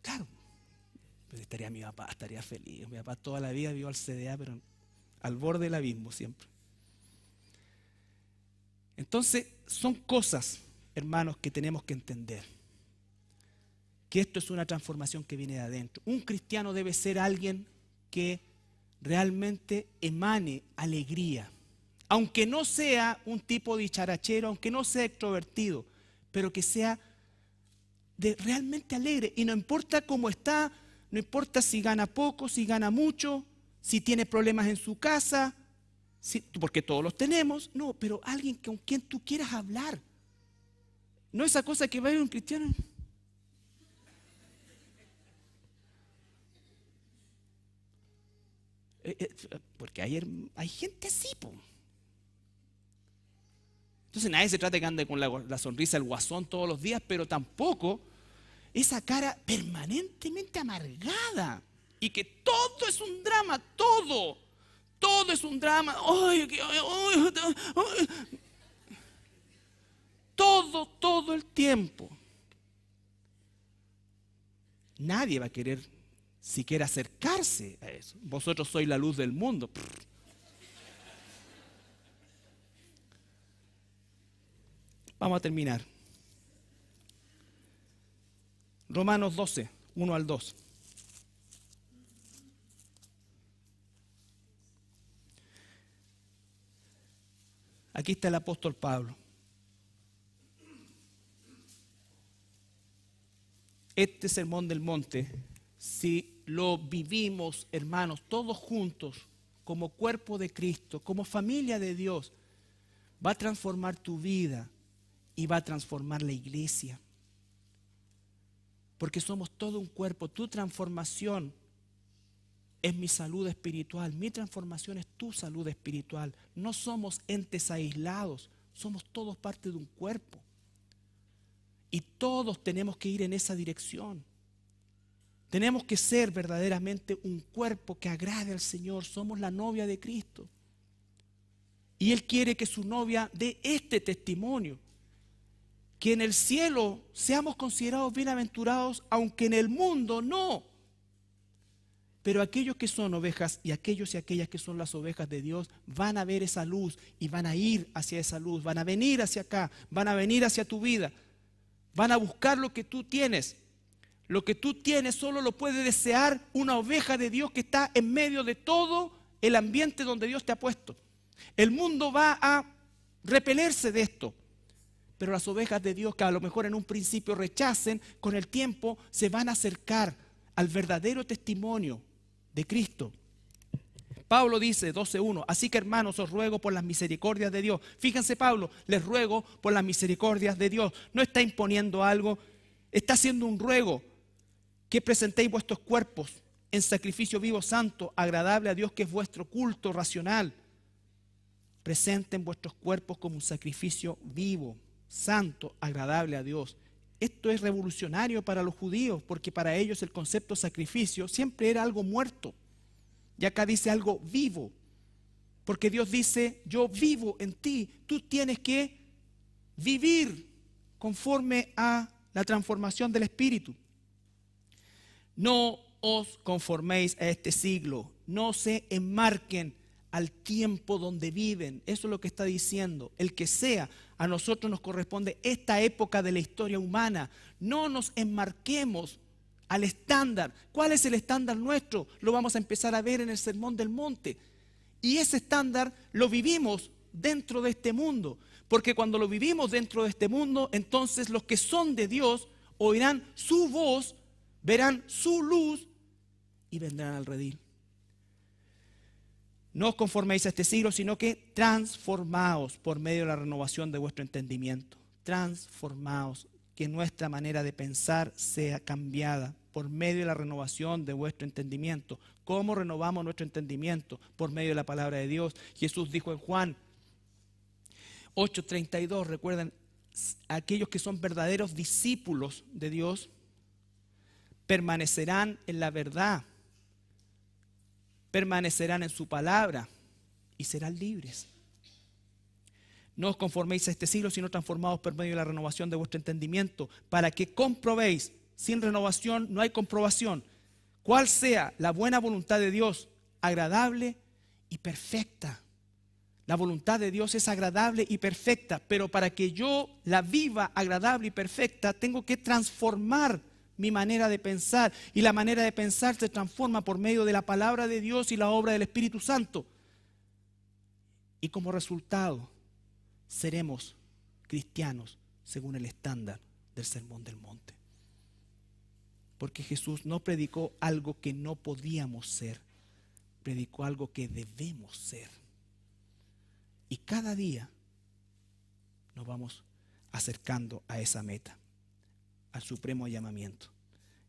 Speaker 1: Claro. estaría mi papá, estaría feliz. Mi papá toda la vida vio al CDA, pero al borde del abismo siempre. Entonces, son cosas, hermanos, que tenemos que entender. Que esto es una transformación que viene de adentro. Un cristiano debe ser alguien que realmente emane alegría. Aunque no sea un tipo dicharachero, aunque no sea extrovertido, pero que sea realmente alegre. Y no importa cómo está, no importa si gana poco, si gana mucho, si tiene problemas en su casa, porque todos los tenemos, no, pero alguien con quien tú quieras hablar. No esa cosa que va a ir un cristiano. Eh, eh, porque hay, hay gente así, Entonces nadie se trata que ande con la sonrisa el guasón todos los días, pero tampoco esa cara permanentemente amargada y que todo es un drama, todo. Todo es un drama. todo, todo el tiempo. Nadie va a querer siquiera acercarse a eso. Vosotros sois la luz del mundo. Vamos a terminar. Romanos 12, 1 al 2. Aquí está el apóstol Pablo. Este sermón del monte, si lo vivimos, hermanos, todos juntos, como cuerpo de Cristo, como familia de Dios, va a transformar tu vida y va a transformar la iglesia. Porque somos todo un cuerpo. Tu transformación es mi salud espiritual, mi transformación es tu salud espiritual. No somos entes aislados, somos todos parte de un cuerpo. Y todos tenemos que ir en esa dirección. Tenemos que ser verdaderamente un cuerpo que agrade al Señor. Somos la novia de Cristo. Y Él quiere que su novia dé este testimonio. Que en el cielo seamos considerados bienaventurados, aunque en el mundo no. Pero aquellos que son ovejas y aquellos y aquellas que son las ovejas de Dios van a ver esa luz y van a ir hacia esa luz, van a venir hacia acá, van a venir hacia tu vida, van a buscar lo que tú tienes. Lo que tú tienes solo lo puede desear una oveja de Dios que está en medio de todo el ambiente donde Dios te ha puesto. El mundo va a repelerse de esto. Pero las ovejas de Dios que a lo mejor en un principio rechacen, con el tiempo se van a acercar al verdadero testimonio de Cristo. Pablo dice 12.1, así que hermanos os ruego por las misericordias de Dios. Fíjense Pablo, les ruego por las misericordias de Dios. No está imponiendo algo, está haciendo un ruego que presentéis vuestros cuerpos en sacrificio vivo, santo, agradable a Dios, que es vuestro culto racional. Presenten vuestros cuerpos como un sacrificio vivo, santo, agradable a Dios, esto es revolucionario para los judíos, porque para ellos el concepto sacrificio siempre era algo muerto. Y acá dice algo vivo, porque Dios dice, yo vivo en ti, tú tienes que vivir conforme a la transformación del Espíritu. No os conforméis a este siglo, no se enmarquen al tiempo donde viven. Eso es lo que está diciendo. El que sea, a nosotros nos corresponde esta época de la historia humana. No nos enmarquemos al estándar. ¿Cuál es el estándar nuestro? Lo vamos a empezar a ver en el Sermón del Monte. Y ese estándar lo vivimos dentro de este mundo. Porque cuando lo vivimos dentro de este mundo, entonces los que son de Dios oirán su voz, verán su luz y vendrán al redil. No os conforméis a este siglo, sino que transformaos por medio de la renovación de vuestro entendimiento. Transformaos, que nuestra manera de pensar sea cambiada por medio de la renovación de vuestro entendimiento. ¿Cómo renovamos nuestro entendimiento? Por medio de la palabra de Dios. Jesús dijo en Juan 8:32, recuerden, aquellos que son verdaderos discípulos de Dios permanecerán en la verdad permanecerán en su palabra y serán libres. No os conforméis a este siglo, sino transformados por medio de la renovación de vuestro entendimiento, para que comprobéis, sin renovación no hay comprobación, cuál sea la buena voluntad de Dios, agradable y perfecta. La voluntad de Dios es agradable y perfecta, pero para que yo la viva agradable y perfecta, tengo que transformar mi manera de pensar. Y la manera de pensar se transforma por medio de la palabra de Dios y la obra del Espíritu Santo. Y como resultado, seremos cristianos según el estándar del Sermón del Monte. Porque Jesús no predicó algo que no podíamos ser, predicó algo que debemos ser. Y cada día nos vamos acercando a esa meta al supremo llamamiento.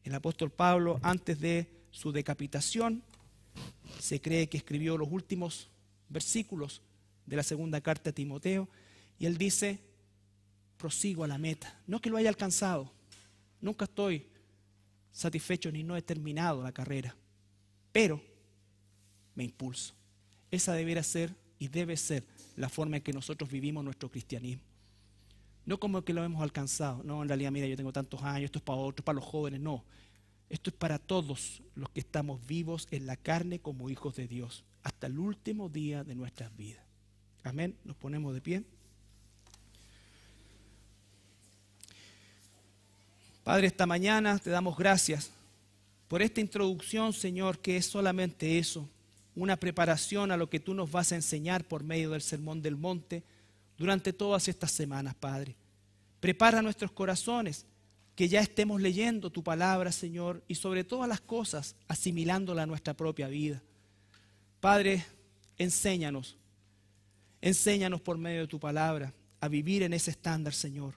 Speaker 1: El apóstol Pablo, antes de su decapitación, se cree que escribió los últimos versículos de la segunda carta a Timoteo, y él dice, prosigo a la meta. No que lo haya alcanzado, nunca estoy satisfecho ni no he terminado la carrera, pero me impulso. Esa debería ser y debe ser la forma en que nosotros vivimos nuestro cristianismo. No como que lo hemos alcanzado. No, en realidad, mira, yo tengo tantos años, esto es para otros, para los jóvenes. No. Esto es para todos los que estamos vivos en la carne como hijos de Dios, hasta el último día de nuestras vidas. Amén. Nos ponemos de pie. Padre, esta mañana te damos gracias por esta introducción, Señor, que es solamente eso, una preparación a lo que tú nos vas a enseñar por medio del Sermón del Monte durante todas estas semanas, Padre. Prepara nuestros corazones, que ya estemos leyendo tu palabra, Señor, y sobre todas las cosas, asimilándola a nuestra propia vida. Padre, enséñanos, enséñanos por medio de tu palabra a vivir en ese estándar, Señor,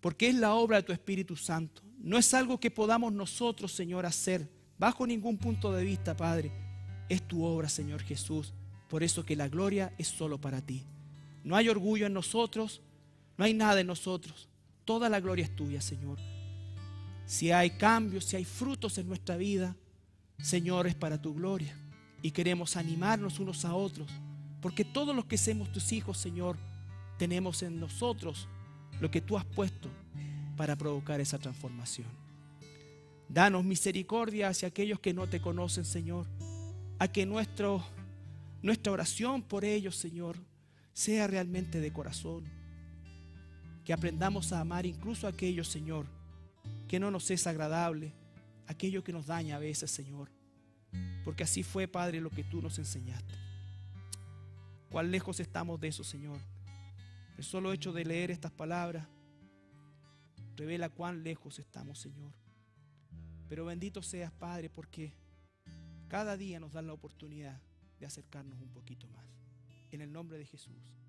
Speaker 1: porque es la obra de tu Espíritu Santo. No es algo que podamos nosotros, Señor, hacer bajo ningún punto de vista, Padre. Es tu obra, Señor Jesús. Por eso que la gloria es solo para ti. No hay orgullo en nosotros, no hay nada en nosotros. Toda la gloria es tuya, Señor. Si hay cambios, si hay frutos en nuestra vida, Señor, es para tu gloria. Y queremos animarnos unos a otros, porque todos los que somos tus hijos, Señor, tenemos en nosotros lo que tú has puesto para provocar esa transformación. Danos misericordia hacia aquellos que no te conocen, Señor, a que nuestro, nuestra oración por ellos, Señor, sea realmente de corazón. Que aprendamos a amar incluso aquello, Señor, que no nos es agradable, aquello que nos daña a veces, Señor. Porque así fue, Padre, lo que tú nos enseñaste. Cuán lejos estamos de eso, Señor. El solo hecho de leer estas palabras revela cuán lejos estamos, Señor. Pero bendito seas, Padre, porque cada día nos dan la oportunidad de acercarnos un poquito más en el nombre de Jesús.